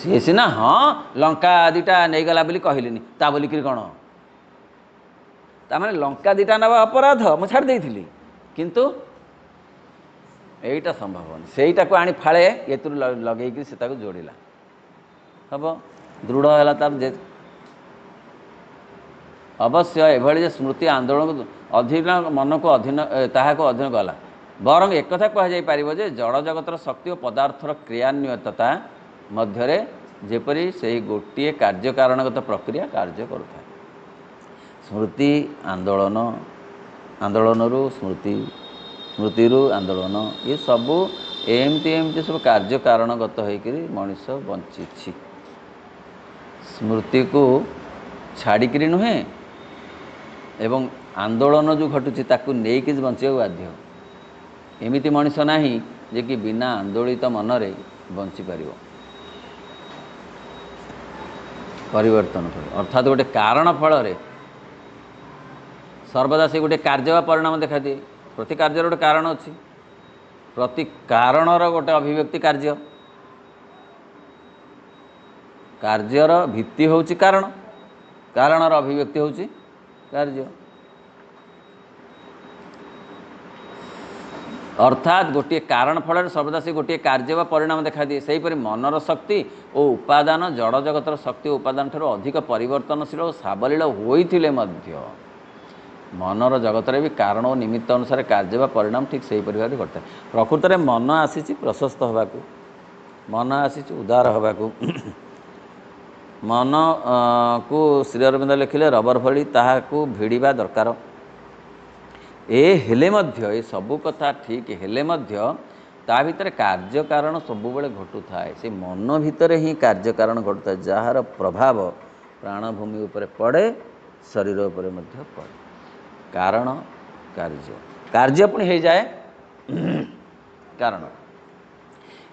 Speaker 1: ସିଏ ସିନା ହଁ ଲଙ୍କା ଦୁଇଟା ନେଇଗଲା ବୋଲି କହିଲିନି ତା ବୋଲିକିରି କ'ଣ ତାମାନେ ଲଙ୍କା ଦୁଇଟା ନେବା ଅପରାଧ ମୁଁ ଛାଡ଼ି ଦେଇଥିଲି କିନ୍ତୁ ଏଇଟା ସମ୍ଭବ ହେବନି ସେଇଟାକୁ ଆଣି ଫାଳେ ଏଥିରୁ ଲଗେଇକି ସେ ତାକୁ ଯୋଡ଼ିଲା ହବ ଦୃଢ଼ ହେଲା ତା ଅବଶ୍ୟ ଏଭଳି ଯେ ସ୍ମୃତି ଆନ୍ଦୋଳନକୁ ଅଧୀନ ମନକୁ ଅଧୀନ ତାହାକୁ ଅଧୀନ କଲା ବରଂ ଏକଥା କୁହାଯାଇପାରିବ ଯେ ଜଡ଼ ଜଗତର ଶକ୍ତି ଓ ପଦାର୍ଥର କ୍ରିୟାନ୍ୱୟତା ମଧ୍ୟରେ ଯେପରି ସେହି ଗୋଟିଏ କାର୍ଯ୍ୟକାରଣଗତ ପ୍ରକ୍ରିୟା କାର୍ଯ୍ୟ କରୁଥାଏ ସ୍ମୃତି ଆନ୍ଦୋଳନ ଆନ୍ଦୋଳନରୁ ସ୍ମୃତି ସ୍ମୃତିରୁ ଆନ୍ଦୋଳନ ଏସବୁ ଏମିତି ଏମିତି ସବୁ କାର୍ଯ୍ୟକାରଣଗତ ହୋଇକରି ମଣିଷ ବଞ୍ଚିଛି ସ୍ମୃତିକୁ ଛାଡ଼ିକିରି ନୁହେଁ ଏବଂ ଆନ୍ଦୋଳନ ଯେଉଁ ଘଟୁଛି ତାକୁ ନେଇକି ବଞ୍ଚିବାକୁ ବାଧ୍ୟ ଏମିତି ମଣିଷ ନାହିଁ ଯେ କି ବିନା ଆନ୍ଦୋଳିତ ମନରେ ବଞ୍ଚିପାରିବ ପରିବର୍ତ୍ତନ କରେ ଅର୍ଥାତ୍ ଗୋଟେ କାରଣ ଫଳରେ ସର୍ବଦା ସେ ଗୋଟେ କାର୍ଯ୍ୟ ବା ପରିଣାମ ଦେଖାଦିଏ ପ୍ରତି କାର୍ଯ୍ୟର ଗୋଟେ କାରଣ ଅଛି ପ୍ରତି କାରଣର ଗୋଟେ ଅଭିବ୍ୟକ୍ତି କାର୍ଯ୍ୟ କାର୍ଯ୍ୟର ଭିତ୍ତି ହେଉଛି କାରଣ କାରଣର ଅଭିବ୍ୟକ୍ତି ହେଉଛି କାର୍ଯ୍ୟ ଅର୍ଥାତ୍ ଗୋଟିଏ କାରଣ ଫଳରେ ସର୍ବଦା ସେ ଗୋଟିଏ କାର୍ଯ୍ୟ ବା ପରିଣାମ ଦେଖାଦିଏ ସେହିପରି ମନର ଶକ୍ତି ଓ ଉପାଦାନ ଜଡ଼ ଜଗତର ଶକ୍ତି ଓ ଉପାଦାନ ଠାରୁ ଅଧିକ ପରିବର୍ତ୍ତନଶୀଳ ଓ ସାବଲୀଳ ହୋଇଥିଲେ ମଧ୍ୟ ମନର ଜଗତରେ ବି କାରଣ ଓ ନିମିତ୍ତ ଅନୁସାରେ କାର୍ଯ୍ୟ ବା ପରିଣାମ ଠିକ୍ ସେହିପରି ଭାବରେ ଘଟିଥାଏ ପ୍ରକୃତରେ ମନ ଆସିଛି ପ୍ରଶସ୍ତ ହେବାକୁ ମନ ଆସିଛି ଉଦାର ହେବାକୁ ମନକୁ ଶ୍ରୀ ଅରବିନ୍ଦ ଲେଖିଲେ ରବର ଭଳି ତାହାକୁ ଭିଡ଼ିବା ଦରକାର ଏ ହେଲେ ମଧ୍ୟ ଏ ସବୁ କଥା ଠିକ୍ ହେଲେ ମଧ୍ୟ ତା ଭିତରେ କାର୍ଯ୍ୟକାରଣ ସବୁବେଳେ ଘଟୁଥାଏ ସେ ମନ ଭିତରେ ହିଁ କାର୍ଯ୍ୟକାରଣ ଘଟୁଥାଏ ଯାହାର ପ୍ରଭାବ ପ୍ରାଣଭୂମି ଉପରେ ପଡ଼େ ଶରୀର ଉପରେ ମଧ୍ୟ ପଡ଼େ କାରଣ କାର୍ଯ୍ୟ କାର୍ଯ୍ୟ ପୁଣି ହେଇଯାଏ କାରଣ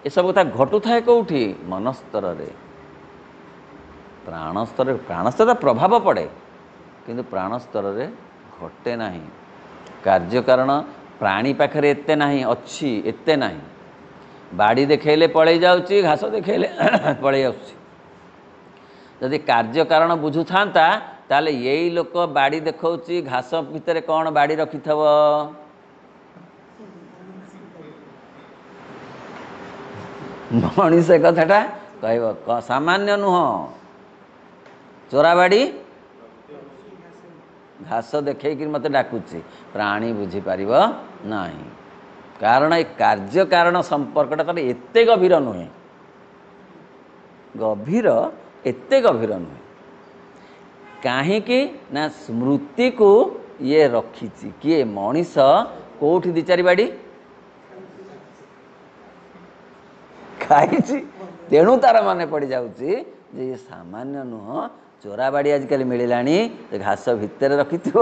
Speaker 1: ଏସବୁ କଥା ଘଟୁଥାଏ କେଉଁଠି ମନସ୍ତରରେ ପ୍ରାଣସ୍ତରରେ ପ୍ରାଣସ୍ତର ପ୍ରଭାବ ପଡ଼େ କିନ୍ତୁ ପ୍ରାଣସ୍ତରରେ ଘଟେ ନାହିଁ କାର୍ଯ୍ୟ କାରଣ ପ୍ରାଣୀ ପାଖରେ ଏତେ ନାହିଁ ଅଛି ଏତେ ନାହିଁ ବାଡ଼ି ଦେଖେଇଲେ ପଳେଇ ଯାଉଛି ଘାସ ଦେଖେଇଲେ ପଳେଇ ଯାଉଛି ଯଦି କାର୍ଯ୍ୟ କାରଣ ବୁଝୁଥାନ୍ତା ତାହେଲେ ଏଇ ଲୋକ ବାଡ଼ି ଦେଖାଉଛି ଘାସ ଭିତରେ କ'ଣ ବାଡ଼ି ରଖିଥବ ମଣିଷ କଥାଟା କହିବ ସାମାନ୍ୟ ନୁହଁ ଚୋରା ବାଡ଼ି ଘାସ ଦେଖେଇକିରି ମୋତେ ଡାକୁଛି ପ୍ରାଣୀ ବୁଝିପାରିବ ନାହିଁ କାରଣ ଏ କାର୍ଯ୍ୟ କାରଣ ସମ୍ପର୍କଟା ତା'ର ଏତେ ଗଭୀର ନୁହେଁ ଗଭୀର ଏତେ ଗଭୀର ନୁହେଁ କାହିଁକି ନା ସ୍ମୃତିକୁ ଇଏ ରଖିଛି କିଏ ମଣିଷ କେଉଁଠି ଦୁଇ ଚାରି ବାଡ଼ି ଖାଇଛି ତେଣୁ ତା'ର ମନେ ପଡ଼ିଯାଉଛି ଯେ ଇଏ ସାମାନ୍ୟ ନୁହଁ ଚୋରା ବାଡ଼ି ଆଜିକାଲି ମିଳିଲାଣି ଘାସ ଭିତରେ ରଖିଥିବ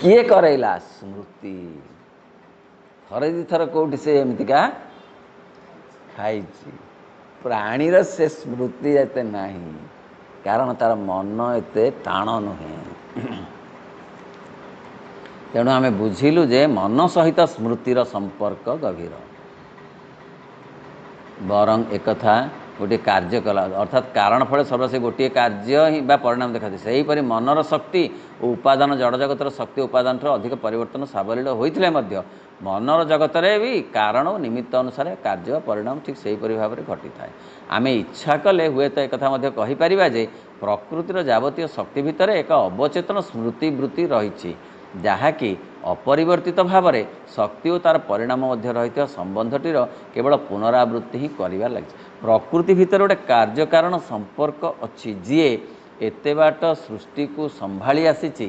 Speaker 1: କିଏ କରେଇଲା ସ୍ମୃତି ଥରେ ଦୁଇ ଥର କେଉଁଠି ସେ ଏମିତିକା ଖାଇଛି ପ୍ରାଣୀର ସେ ସ୍ମୃତି ଏତେ ନାହିଁ କାରଣ ତାର ମନ ଏତେ ଟାଣ ନୁହେଁ ତେଣୁ ଆମେ ବୁଝିଲୁ ଯେ ମନ ସହିତ ସ୍ମୃତିର ସମ୍ପର୍କ ଗଭୀର বরং একথা ଗୋଟିଏ କାର୍ଯ୍ୟ କଲା ଅର୍ଥାତ୍ କାରଣ ଫଳେ ସର୍ବ ସେ ଗୋଟିଏ କାର୍ଯ୍ୟ ହିଁ ବା ପରିଣାମ ଦେଖାଯାଏ ସେହିପରି ମନର ଶକ୍ତି ଓ ଉପାଦାନ ଜଡ଼ ଜଗତର ଶକ୍ତି ଉପାଦାନଠାରୁ ଅଧିକ ପରିବର୍ତ୍ତନ ସାବଲୀଳ ହୋଇଥିଲେ ମଧ୍ୟ ମନର ଜଗତରେ ବି କାରଣ ଓ ନିମିତ୍ତ ଅନୁସାରେ କାର୍ଯ୍ୟ ପରିଣାମ ଠିକ୍ ସେହିପରି ଭାବରେ ଘଟିଥାଏ ଆମେ ଇଚ୍ଛା କଲେ ହୁଏତ ଏକଥା ମଧ୍ୟ କହିପାରିବା ଯେ ପ୍ରକୃତିର ଯାବତୀୟ ଶକ୍ତି ଭିତରେ ଏକ ଅବଚେତନ ସ୍ମୃତିବୃତ୍ତି ରହିଛି ଯାହାକି ଅପରିବର୍ତ୍ତିତ ଭାବରେ ଶକ୍ତି ଓ ତା'ର ପରିଣାମ ମଧ୍ୟ ରହିଥିବା ସମ୍ବନ୍ଧଟିର କେବଳ ପୁନରାବୃତ୍ତି ହିଁ କରିବାର ଲାଗିଛି ପ୍ରକୃତି ଭିତରେ ଗୋଟେ କାର୍ଯ୍ୟକାରଣ ସମ୍ପର୍କ ଅଛି ଯିଏ ଏତେ ବାଟ ସୃଷ୍ଟିକୁ ସମ୍ଭାଳି ଆସିଛି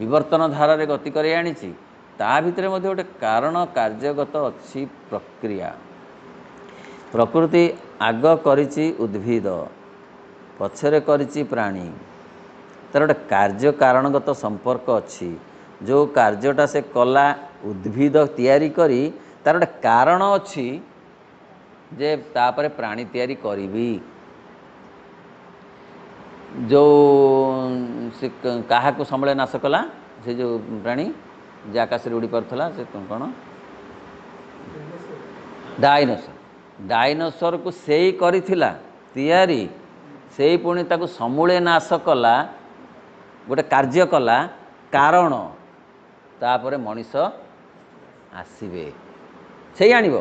Speaker 1: ବିବର୍ତ୍ତନ ଧାରାରେ ଗତି କରି ଆଣିଛି ତା ଭିତରେ ମଧ୍ୟ ଗୋଟେ କାରଣ କାର୍ଯ୍ୟଗତ ଅଛି ପ୍ରକ୍ରିୟା ପ୍ରକୃତି ଆଗ କରିଛି ଉଦ୍ଭିଦ ପଛରେ କରିଛି ପ୍ରାଣୀ ତା'ର ଗୋଟେ କାର୍ଯ୍ୟକାରଣଗତ ସମ୍ପର୍କ ଅଛି ଯେଉଁ କାର୍ଯ୍ୟଟା ସେ କଲା ଉଦ୍ଭିଦ ତିଆରି କରି ତା'ର ଗୋଟେ କାରଣ ଅଛି ଯେ ତାପରେ ପ୍ରାଣୀ ତିଆରି କରିବି ଯେଉଁ ସେ କାହାକୁ ସମ୍ବଳେ ନାଶ କଲା ସେ ଯେଉଁ ପ୍ରାଣୀ ଯେ ଆକାଶରେ ଉଡ଼ି ପାରୁଥିଲା ସେ କ'ଣ ଡାଇନୋସର ଡାଇନୋସରକୁ ସେଇ କରିଥିଲା ତିଆରି ସେଇ ପୁଣି ତାକୁ ସମୂଳେ ନାଶ କଲା ଗୋଟେ କାର୍ଯ୍ୟ କଲା କାରଣ ତାପରେ ମଣିଷ ଆସିବେ ସେଇ ଆଣିବ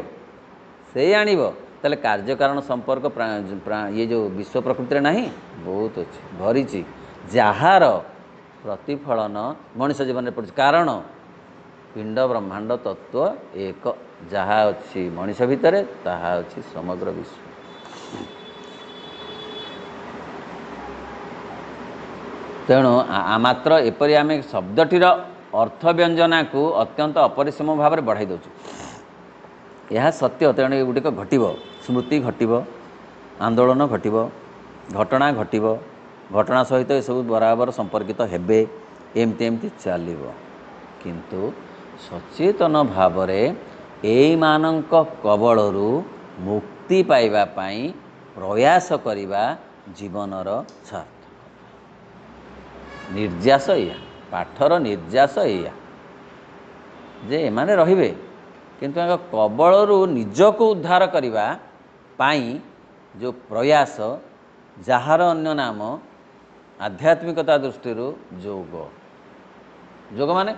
Speaker 1: ସେଇ ଆଣିବ ତାହେଲେ କାର୍ଯ୍ୟକାରଣ ସମ୍ପର୍କ ଇଏ ଯେଉଁ ବିଶ୍ୱ ପ୍ରକୃତିରେ ନାହିଁ ବହୁତ ଅଛି ଭରିଛି ଯାହାର ପ୍ରତିଫଳନ ମଣିଷ ଜୀବନରେ ପଡ଼ୁଛି କାରଣ ପିଣ୍ଡ ବ୍ରହ୍ମାଣ୍ଡ ତତ୍ତ୍ୱ ଏକ ଯାହା ଅଛି ମଣିଷ ଭିତରେ ତାହା ଅଛି ସମଗ୍ର ବିଶ୍ୱ ତେଣୁ ମାତ୍ର ଏପରି ଆମେ ଶବ୍ଦଟିର ଅର୍ଥ ବ୍ୟଞ୍ଜନାକୁ ଅତ୍ୟନ୍ତ ଅପରିଶ୍ରମ ଭାବରେ ବଢ଼ାଇ ଦେଉଛୁ ଏହା ସତ୍ୟ ତେଣୁ ଏଗୁଡ଼ିକ ଘଟିବ ସ୍ମୃତି ଘଟିବ ଆନ୍ଦୋଳନ ଘଟିବ ଘଟଣା ଘଟିବ ଘଟଣା ସହିତ ଏସବୁ ବରାବର ସମ୍ପର୍କିତ ହେବେ ଏମିତି ଏମିତି ଚାଲିବ କିନ୍ତୁ ସଚେତନ ଭାବରେ ଏଇମାନଙ୍କ କବଳରୁ ମୁକ୍ତି ପାଇବା ପାଇଁ ପ୍ରୟାସ କରିବା ଜୀବନର ସାର୍ଥକ ନିର୍ଯାସ ଏହା ପାଠର ନିର୍ଯାସ ଏଇଆ ଯେ ଏମାନେ ରହିବେ କିନ୍ତୁ ତାଙ୍କ କବଳରୁ ନିଜକୁ ଉଦ୍ଧାର କରିବା ପାଇଁ ଯେଉଁ ପ୍ରୟାସ ଯାହାର ଅନ୍ୟ ନାମ ଆଧ୍ୟାତ୍ମିକତା ଦୃଷ୍ଟିରୁ ଯୋଗ ଯୋଗ ମାନେ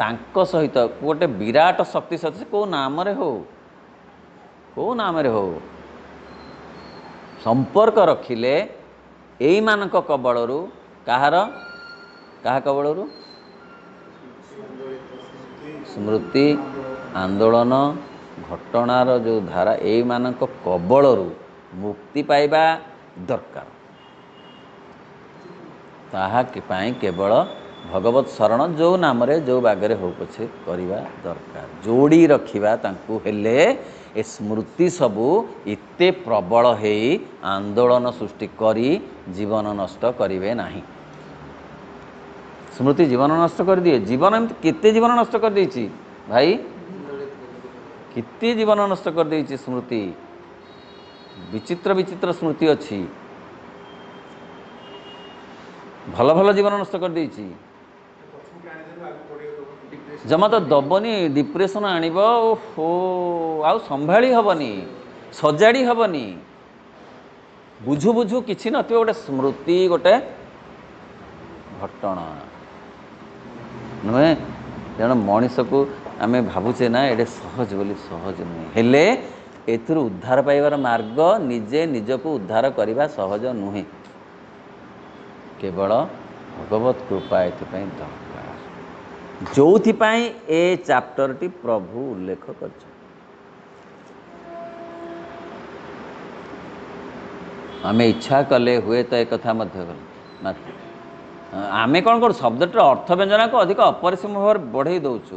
Speaker 1: ତାଙ୍କ ସହିତ ଗୋଟେ ବିରାଟ ଶକ୍ତି ସେ କେଉଁ ନାମରେ ହେଉ କେଉଁ ନାମରେ ହେଉ ସମ୍ପର୍କ ରଖିଲେ ଏଇମାନଙ୍କ କବଳରୁ କାହାର କାହା କବଳରୁ ସ୍ମୃତି ଆନ୍ଦୋଳନ ଘଟଣାର ଯେଉଁ ଧାରା ଏଇମାନଙ୍କ କବଳରୁ ମୁକ୍ତି ପାଇବା ଦରକାର ତାହା ପାଇଁ କେବଳ ଭଗବତ ଶରଣ ଯେଉଁ ନାମରେ ଯେଉଁ ବାଗରେ ହେଉ ପଛେ କରିବା ଦରକାର ଯୋଡ଼ି ରଖିବା ତାଙ୍କୁ ହେଲେ ଏ ସ୍ମୃତି ସବୁ ଏତେ ପ୍ରବଳ ହେଇ ଆନ୍ଦୋଳନ ସୃଷ୍ଟି କରି ଜୀବନ ନଷ୍ଟ କରିବେ ନାହିଁ ସ୍ମୃତି ଜୀବନ ନଷ୍ଟ କରିଦିଏ ଜୀବନ ଏମିତି କେତେ ଜୀବନ ନଷ୍ଟ କରିଦେଇଛି ଭାଇ କେତେ ଜୀବନ ନଷ୍ଟ କରିଦେଇଛି ସ୍ମୃତି ବିଚିତ୍ର ବିଚିତ୍ର ସ୍ମୃତି ଅଛି ଭଲ ଭଲ ଜୀବନ ନଷ୍ଟ କରିଦେଇଛି ଜମା ତ ଦେବନି ଡିପ୍ରେସନ୍ ଆଣିବ ଓହୋ ଆଉ ସମ୍ଭାଳି ହେବନି ସଜାଡ଼ି ହେବନି ବୁଝୁ ବୁଝୁ କିଛି ନଥିବ ଗୋଟେ ସ୍ମୃତି ଗୋଟେ ଘଟଣା ନୁହେଁ ତେଣୁ ମଣିଷକୁ ଆମେ ଭାବୁଛେ ନା ଏଠି ସହଜ ବୋଲି ସହଜ ନୁହେଁ ହେଲେ ଏଥିରୁ ଉଦ୍ଧାର ପାଇବାର ମାର୍ଗ ନିଜେ ନିଜକୁ ଉଦ୍ଧାର କରିବା ସହଜ ନୁହେଁ କେବଳ ଭଗବତ କୃପା ଏଥିପାଇଁ ଦରକାର ଯେଉଁଥିପାଇଁ ଏ ଚାପ୍ଟରଟି ପ୍ରଭୁ ଉଲ୍ଲେଖ କରିଛନ୍ତି ଆମେ ଇଚ୍ଛା କଲେ ହୁଏତ ଏ କଥା ମଧ୍ୟ କଲେ ମାତ୍ର ଆମେ କ'ଣ କରୁ ଶବ୍ଦଟିର ଅର୍ଥ ବ୍ୟଞ୍ଜନାକୁ ଅଧିକ ଅପରିସୀମ ଭାବରେ ବଢ଼େଇ ଦେଉଛୁ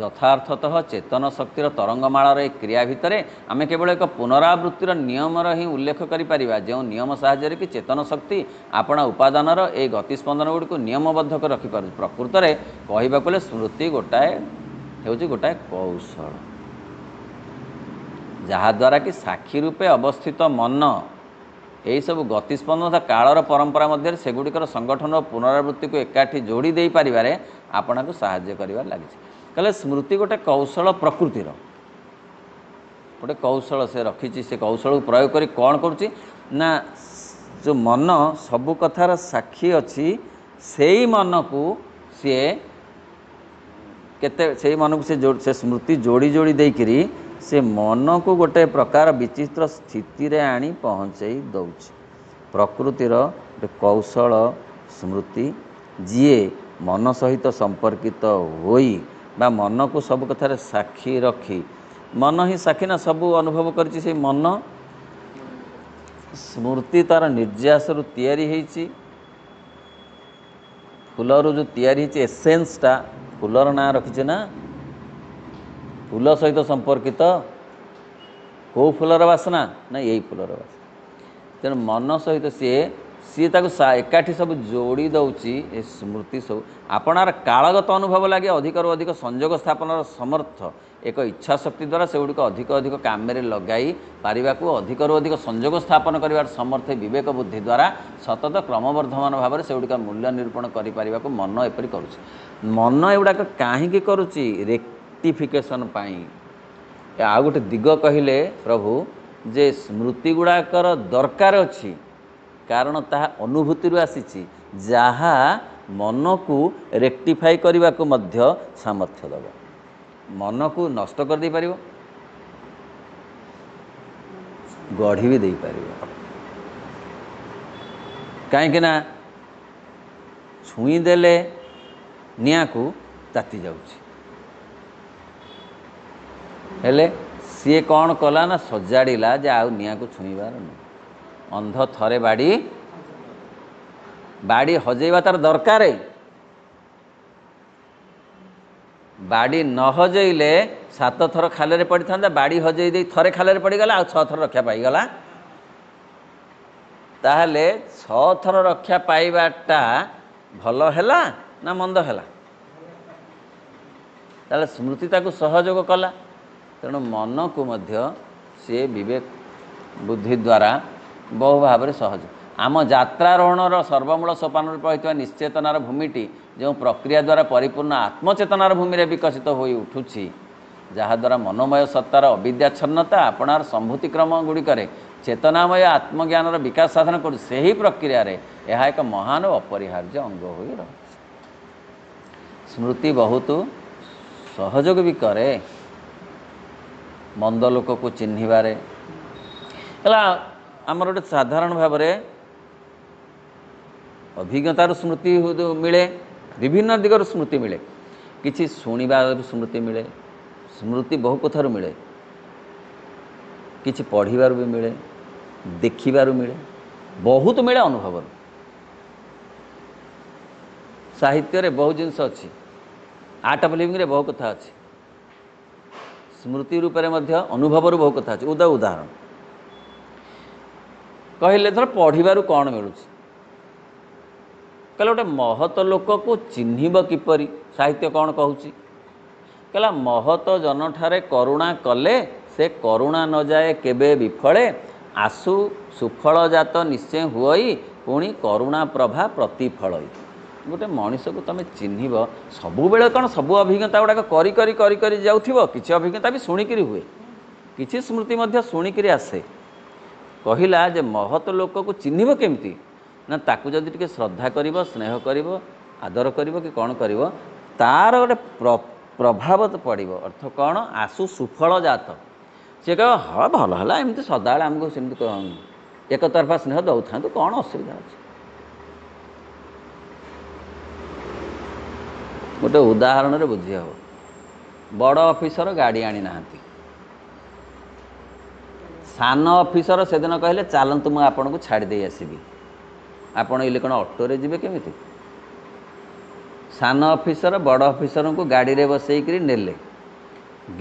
Speaker 1: ଯଥାର୍ଥତଃ ଚେତନ ଶକ୍ତିର ତରଙ୍ଗମାଳର ଏହି କ୍ରିୟା ଭିତରେ ଆମେ କେବଳ ଏକ ପୁନରାବୃତ୍ତିର ନିୟମର ହିଁ ଉଲ୍ଲେଖ କରିପାରିବା ଯେଉଁ ନିୟମ ସାହାଯ୍ୟରେ କି ଚେତନ ଶକ୍ତି ଆପଣା ଉପାଦାନର ଏହି ଗତିସ୍ପନ୍ଦନ ଗୁଡ଼ିକୁ ନିୟମବଦ୍ଧ କରି ରଖିପାରୁଛି ପ୍ରକୃତରେ କହିବାକୁ ହେଲେ ସ୍ମୃତି ଗୋଟାଏ ହେଉଛି ଗୋଟାଏ କୌଶଳ ଯାହାଦ୍ୱାରା କି ସାକ୍ଷୀ ରୂପେ ଅବସ୍ଥିତ ମନ ଏହିସବୁ ଗତିସ୍ପନ୍ଦନ ତଥା କାଳର ପରମ୍ପରା ମଧ୍ୟରେ ସେଗୁଡ଼ିକର ସଂଗଠନ ଓ ପୁନରାବୃତ୍ତିକୁ ଏକାଠି ଯୋଡ଼ି ଦେଇପାରିବାରେ ଆପଣଙ୍କୁ ସାହାଯ୍ୟ କରିବାରେ ଲାଗିଛି କହିଲେ ସ୍ମୃତି ଗୋଟେ କୌଶଳ ପ୍ରକୃତିର ଗୋଟେ କୌଶଳ ସେ ରଖିଛି ସେ କୌଶଳକୁ ପ୍ରୟୋଗ କରି କ'ଣ କରୁଛି ନା ଯେଉଁ ମନ ସବୁ କଥାର ସାକ୍ଷୀ ଅଛି ସେଇ ମନକୁ ସିଏ କେତେ ସେଇ ମନକୁ ସେ ସେ ସ୍ମୃତି ଯୋଡ଼ି ଯୋଡ଼ି ଦେଇକରି ସେ ମନକୁ ଗୋଟେ ପ୍ରକାର ବିଚିତ୍ର ସ୍ଥିତିରେ ଆଣି ପହଞ୍ଚାଇ ଦେଉଛି ପ୍ରକୃତିର ଗୋଟେ କୌଶଳ ସ୍ମୃତି ଯିଏ ମନ ସହିତ ସମ୍ପର୍କିତ ହୋଇ ବା ମନକୁ ସବୁ କଥାରେ ସାକ୍ଷୀ ରଖି ମନ ହିଁ ସାକ୍ଷୀ ନା ସବୁ ଅନୁଭବ କରିଛି ସେ ମନ ସ୍ମୃତି ତା'ର ନିର୍ଯାସରୁ ତିଆରି ହେଇଛି ଫୁଲରୁ ଯେଉଁ ତିଆରି ହେଇଛି ଏସେନ୍ସଟା ଫୁଲର ନାଁ ରଖିଛି ନା ଫୁଲ ସହିତ ସମ୍ପର୍କିତ କେଉଁ ଫୁଲର ବାସନା ନା ଏଇ ଫୁଲର ବାସନା ତେଣୁ ମନ ସହିତ ସିଏ ସିଏ ତାକୁ ଏକାଠି ସବୁ ଯୋଡ଼ି ଦେଉଛି ଏ ସ୍ମୃତି ସବୁ ଆପଣାର କାଳଗତ ଅନୁଭବ ଲାଗି ଅଧିକରୁ ଅଧିକ ସଂଯୋଗ ସ୍ଥାପନର ସମର୍ଥ ଏକ ଇଚ୍ଛା ଶକ୍ତି ଦ୍ୱାରା ସେଗୁଡ଼ିକ ଅଧିକ ଅଧିକ କାମରେ ଲଗାଇ ପାରିବାକୁ ଅଧିକରୁ ଅଧିକ ସଂଯୋଗ ସ୍ଥାପନ କରିବାର ସମର୍ଥ ବିବେକ ବୁଦ୍ଧି ଦ୍ୱାରା ସତତ କ୍ରମବର୍ଦ୍ଧମାନ ଭାବରେ ସେଗୁଡ଼ିକ ମୂଲ୍ୟ ନିରୂପଣ କରିପାରିବାକୁ ମନ ଏପରି କରୁଛି ମନ ଏଗୁଡ଼ାକ କାହିଁକି କରୁଛି ସାଙ୍କ୍ଟିଫିକେସନ୍ ପାଇଁ ଆଉ ଗୋଟେ ଦିଗ କହିଲେ ପ୍ରଭୁ ଯେ ସ୍ମୃତି ଗୁଡ଼ାକର ଦରକାର ଅଛି କାରଣ ତାହା ଅନୁଭୂତିରୁ ଆସିଛି ଯାହା ମନକୁ ରେକ୍ଟିଫାଇ କରିବାକୁ ମଧ୍ୟ ସାମର୍ଥ୍ୟ ଦେବ ମନକୁ ନଷ୍ଟ କରିଦେଇପାରିବ ଗଢ଼ି ବି ଦେଇପାରିବ କାହିଁକିନା ଛୁଇଁ ଦେଲେ ନିଆଁକୁ ତାତି ଯାଉଛି ହେଲେ ସିଏ କ'ଣ କଲା ନା ସଜାଡ଼ିଲା ଯେ ଆଉ ନିଆଁକୁ ଛୁଇଁବାର ନୁହଁ ଅନ୍ଧ ଥରେ ବାଡ଼ି ବାଡ଼ି ହଜେଇବା ତାର ଦରକାର ବାଡ଼ି ନ ହଜେଇଲେ ସାତ ଥର ଖାଲରେ ପଡ଼ିଥାନ୍ତା ବାଡ଼ି ହଜେଇ ଦେଇ ଥରେ ଖାଲରେ ପଡ଼ିଗଲା ଆଉ ଛଅ ଥର ରକ୍ଷା ପାଇଗଲା ତାହେଲେ ଛଅ ଥର ରକ୍ଷା ପାଇବାଟା ଭଲ ହେଲା ନା ମନ୍ଦ ହେଲା ତାହେଲେ ସ୍ମୃତି ତାକୁ ସହଯୋଗ କଲା ତେଣୁ ମନକୁ ମଧ୍ୟ ସିଏ ବିବେକ ବୁଦ୍ଧି ଦ୍ୱାରା ବହୁ ଭାବରେ ସହଜ ଆମ ଯାତ୍ରାରୋହଣର ସର୍ବମୂଳ ସୋପାନ ରୂପ ହୋଇଥିବା ନିଶ୍ଚେତନାର ଭୂମିଟି ଯେଉଁ ପ୍ରକ୍ରିୟା ଦ୍ୱାରା ପରିପୂର୍ଣ୍ଣ ଆତ୍ମଚେତନାର ଭୂମିରେ ବିକଶିତ ହୋଇ ଉଠୁଛି ଯାହାଦ୍ୱାରା ମନୋମୟ ସତ୍ତାର ଅବିଦ୍ୟାଚ୍ଛନ୍ନତା ଆପଣାର ସମ୍ଭୂତିକ୍ରମ ଗୁଡ଼ିକରେ ଚେତନାମୟ ଆତ୍ମଜ୍ଞାନର ବିକାଶ ସାଧନ କରୁ ସେହି ପ୍ରକ୍ରିୟାରେ ଏହା ଏକ ମହାନ ଅପରିହାର୍ଯ୍ୟ ଅଙ୍ଗ ହୋଇ ରହିଛି ସ୍ମୃତି ବହୁତ ସହଯୋଗ ବି କରେ ମନ୍ଦ ଲୋକକୁ ଚିହ୍ନିବାରେ ହେଲା ଆମର ଗୋଟେ ସାଧାରଣ ଭାବରେ ଅଭିଜ୍ଞତାରୁ ସ୍ମୃତି ମିଳେ ବିଭିନ୍ନ ଦିଗରୁ ସ୍ମୃତି ମିଳେ କିଛି ଶୁଣିବାରୁ ସ୍ମୃତି ମିଳେ ସ୍ମୃତି ବହୁ କଥାରୁ ମିଳେ କିଛି ପଢ଼ିବାରୁ ବି ମିଳେ ଦେଖିବାରୁ ମିଳେ ବହୁତ ମିଳେ ଅନୁଭବରୁ ସାହିତ୍ୟରେ ବହୁ ଜିନିଷ ଅଛି ଆର୍ଟ ଅଫ୍ ଲିଭିଂରେ ବହୁ କଥା ଅଛି ସ୍ମୃତି ରୂପରେ ମଧ୍ୟ ଅନୁଭବରୁ ବହୁ କଥା ଅଛି ଉଦା ଉଦାହରଣ କହିଲେ ଧର ପଢ଼ିବାରୁ କ'ଣ ମିଳୁଛି କହିଲେ ଗୋଟେ ମହତ ଲୋକକୁ ଚିହ୍ନିବ କିପରି ସାହିତ୍ୟ କ'ଣ କହୁଛି କହିଲା ମହତ ଜନଠାରେ କରୁଣା କଲେ ସେ କରୁଣା ନ ଯାଏ କେବେ ବିଫଳେ ଆସୁ ସୁଫଳ ଜାତ ନିଶ୍ଚୟ ହୁଅଇ ପୁଣି କରୁଣା ପ୍ରଭା ପ୍ରତିଫଳ ହୋଇ ଗୋଟେ ମଣିଷକୁ ତୁମେ ଚିହ୍ନିବ ସବୁବେଳେ କ'ଣ ସବୁ ଅଭିଜ୍ଞତା ଗୁଡ଼ାକ କରି କରି କରି କରି ଯାଉଥିବ କିଛି ଅଭିଜ୍ଞତା ବି ଶୁଣିକିରି ହୁଏ କିଛି ସ୍ମୃତି ମଧ୍ୟ ଶୁଣିକିରି ଆସେ କହିଲା ଯେ ମହତ ଲୋକକୁ ଚିହ୍ନିବ କେମିତି ନା ତାକୁ ଯଦି ଟିକେ ଶ୍ରଦ୍ଧା କରିବ ସ୍ନେହ କରିବ ଆଦର କରିବ କି କ'ଣ କରିବ ତା'ର ଗୋଟେ ପ୍ରଭାବ ପଡ଼ିବ ଅର୍ଥ କ'ଣ ଆସୁ ସୁଫଳ ଜାତ ସିଏ କହିବ ହଁ ଭଲ ହେଲା ଏମିତି ସଦାବେଳେ ଆମକୁ ସେମିତି ଏକତରଫା ସ୍ନେହ ଦେଉଥାନ୍ତୁ କ'ଣ ଅସୁବିଧା ଅଛି ଗୋଟେ ଉଦାହରଣରେ ବୁଝି ହେବ ବଡ଼ ଅଫିସର ଗାଡ଼ି ଆଣି ନାହାନ୍ତି ସାନ ଅଫିସର ସେଦିନ କହିଲେ ଚାଲନ୍ତୁ ମୁଁ ଆପଣଙ୍କୁ ଛାଡ଼ି ଦେଇ ଆସିବି ଆପଣ ଇଲେ କ'ଣ ଅଟୋରେ ଯିବେ କେମିତି ସାନ ଅଫିସର ବଡ଼ ଅଫିସରଙ୍କୁ ଗାଡ଼ିରେ ବସେଇକିରି ନେଲେ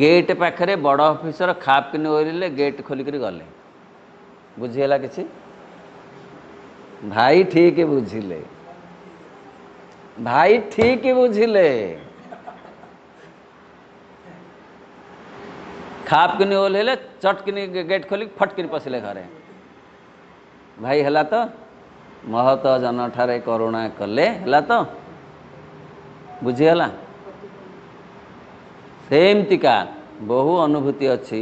Speaker 1: ଗେଟ୍ ପାଖରେ ବଡ଼ ଅଫିସର ଖାପ୍ କିନି ଓହରିଲେ ଗେଟ୍ ଖୋଲିକରି ଗଲେ ବୁଝିହେଲା କିଛି ଭାଇ ଠିକ୍ ବୁଝିଲେ ভাই ঠিকই বুঝিলে খাপকিনি ओल्हेले চটকিনি গেট খোলি ফটকিনি পশিলে ঘরে ভাই হেলা তো মহত জনঠারে করুণা কলে হেলা তো বুঝিগলা সেমতিকা বহু অনুভূতি ଅଛି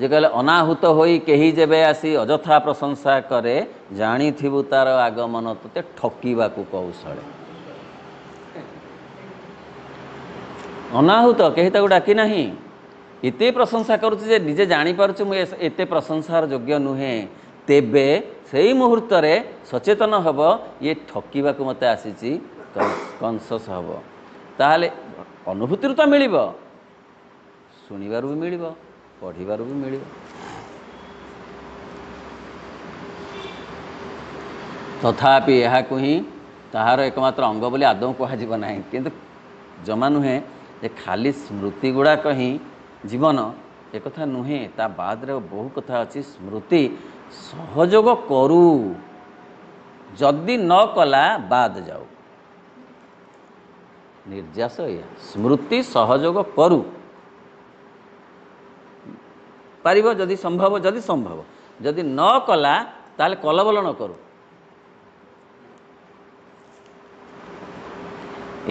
Speaker 1: ଯେ କହିଲେ ଅନାହୂତ ହୋଇ କେହି ଯେବେ ଆସି ଅଯଥା ପ୍ରଶଂସା କରେ ଜାଣିଥିବୁ ତାର ଆଗମନ ତୋତେ ଠକିବାକୁ କୌଶଳେ ଅନାହୂତ କେହି ତାକୁ ଡାକି ନାହିଁ ଏତେ ପ୍ରଶଂସା କରୁଛି ଯେ ନିଜେ ଜାଣିପାରୁଛି ମୁଁ ଏତେ ପ୍ରଶଂସାର ଯୋଗ୍ୟ ନୁହେଁ ତେବେ ସେଇ ମୁହୂର୍ତ୍ତରେ ସଚେତନ ହେବ ଇଏ ଠକିବାକୁ ମୋତେ ଆସିଛି କନସସ୍ ହେବ ତାହେଲେ ଅନୁଭୂତିରୁ ତ ମିଳିବ ଶୁଣିବାରୁ ବି ମିଳିବ ପଢ଼ିବାରୁ ବି ମିଳିବ ତଥାପି ଏହାକୁ ହିଁ ତାହାର ଏକମାତ୍ର ଅଙ୍ଗ ବୋଲି ଆଦୌ କୁହାଯିବ ନାହିଁ କିନ୍ତୁ ଜମା ନୁହେଁ ଯେ ଖାଲି ସ୍ମୃତି ଗୁଡ଼ାକ ହିଁ ଜୀବନ ଏକଥା ନୁହେଁ ତା ବାଦରେ ବହୁ କଥା ଅଛି ସ୍ମୃତି ସହଯୋଗ କରୁ ଯଦି ନ କଲା ବାଦ ଯାଉ ନିର୍ଯାସ ଏଇଆ ସ୍ମୃତି ସହଯୋଗ କରୁ পারিব যদি সম্ভব যদি সম্ভব যদি ন কলা তাহলে কলবল ন করু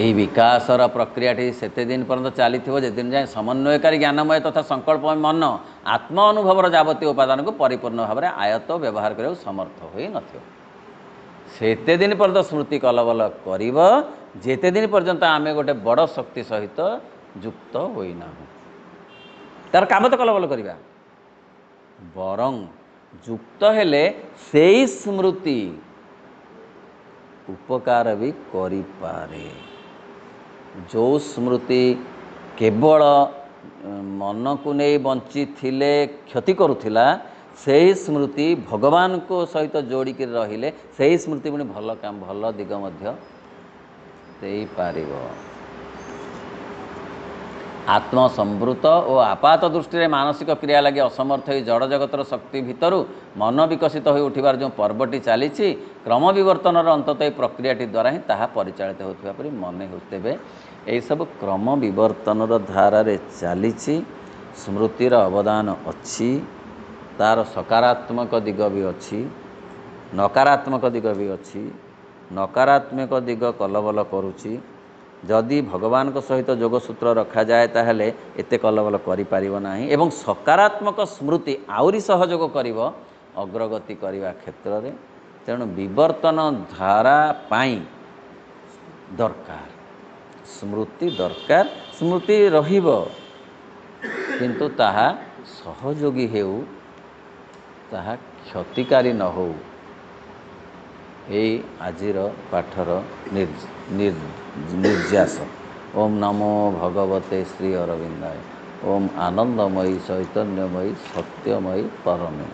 Speaker 1: এই বিকাশর প্রক্রিয়াটি সেতেদিন পর্যন্ত চালিথিব যেদিন যায় সমন্বয়কারী জ্ঞানময় তথা সংকল্প মন আত্ম অনুভবর যাবতীয় উপাদানকে পরিপূর্ণ ভাবে আয়ত্ত ব্যবহার করা সমর্থ হয়ে নথিব সেতেদিন পর্যন্ত স্মৃতি কলবল করিব যেতেদিন পর্যন্ত আমি গোটে বড় শক্তি সহিত যুক্ত হই না তার কাম তো কলবল করিবা ବରଂ ଯୁକ୍ତ ହେଲେ ସେଇ ସ୍ମୃତି ଉପକାର ବି କରିପାରେ ଯେଉଁ ସ୍ମୃତି କେବଳ ମନକୁ ନେଇ ବଞ୍ଚିଥିଲେ କ୍ଷତି କରୁଥିଲା ସେହି ସ୍ମୃତି ଭଗବାନଙ୍କ ସହିତ ଯୋଡ଼ିକରି ରହିଲେ ସେହି ସ୍ମୃତି ପୁଣି ଭଲ କାମ ଭଲ ଦିଗ ମଧ୍ୟ ଦେଇପାରିବ ଆତ୍ମସମ୍ବୃତ ଓ ଆପାତ ଦୃଷ୍ଟିରେ ମାନସିକ କ୍ରିୟା ଲାଗି ଅସମର୍ଥ ହୋଇ ଜଡ଼ ଜଗତର ଶକ୍ତି ଭିତରୁ ମନ ବିକଶିତ ହୋଇ ଉଠିବାର ଯେଉଁ ପର୍ବଟି ଚାଲିଛି କ୍ରମବିବର୍ତ୍ତନର ଅନ୍ତତଃ ଏହି ପ୍ରକ୍ରିୟାଟି ଦ୍ୱାରା ହିଁ ତାହା ପରିଚାଳିତ ହେଉଥିବା ପରି ମନେ ହେଉ ତେବେ ଏହିସବୁ ବିବର୍ତ୍ତନର ଧାରାରେ ଚାଲିଛି ସ୍ମୃତିର ଅବଦାନ ଅଛି ତା'ର ସକାରାତ୍ମକ ଦିଗ ବି ଅଛି ନକାରାତ୍ମକ ଦିଗ ବି ଅଛି ନକାରାତ୍ମକ ଦିଗ କଲବଲ କରୁଛି ଯଦି ଭଗବାନଙ୍କ ସହିତ ଯୋଗସୂତ୍ର ରଖାଯାଏ ତାହେଲେ ଏତେ କଲବଲ କରିପାରିବ ନାହିଁ ଏବଂ ସକାରାତ୍ମକ ସ୍ମୃତି ଆହୁରି ସହଯୋଗ କରିବ ଅଗ୍ରଗତି କରିବା କ୍ଷେତ୍ରରେ ତେଣୁ ବିବର୍ତ୍ତନ ଧାରା ପାଇଁ ଦରକାର ସ୍ମୃତି ଦରକାର ସ୍ମୃତି ରହିବ କିନ୍ତୁ ତାହା ସହଯୋଗୀ ହେଉ ତାହା କ୍ଷତିକାରୀ ନ ହେଉ ଏଇ ଆଜିର ପାଠର ନିର୍ଯାସ ଓମ୍ ନମୋ ଭଗବତେ ଶ୍ରୀ ଅରବିନ୍ଦାୟ ଓମ୍ ଆନନ୍ଦମୟୀ ଚୈତନ୍ୟମୟୀ ସତ୍ୟମୟୀ ପରମେ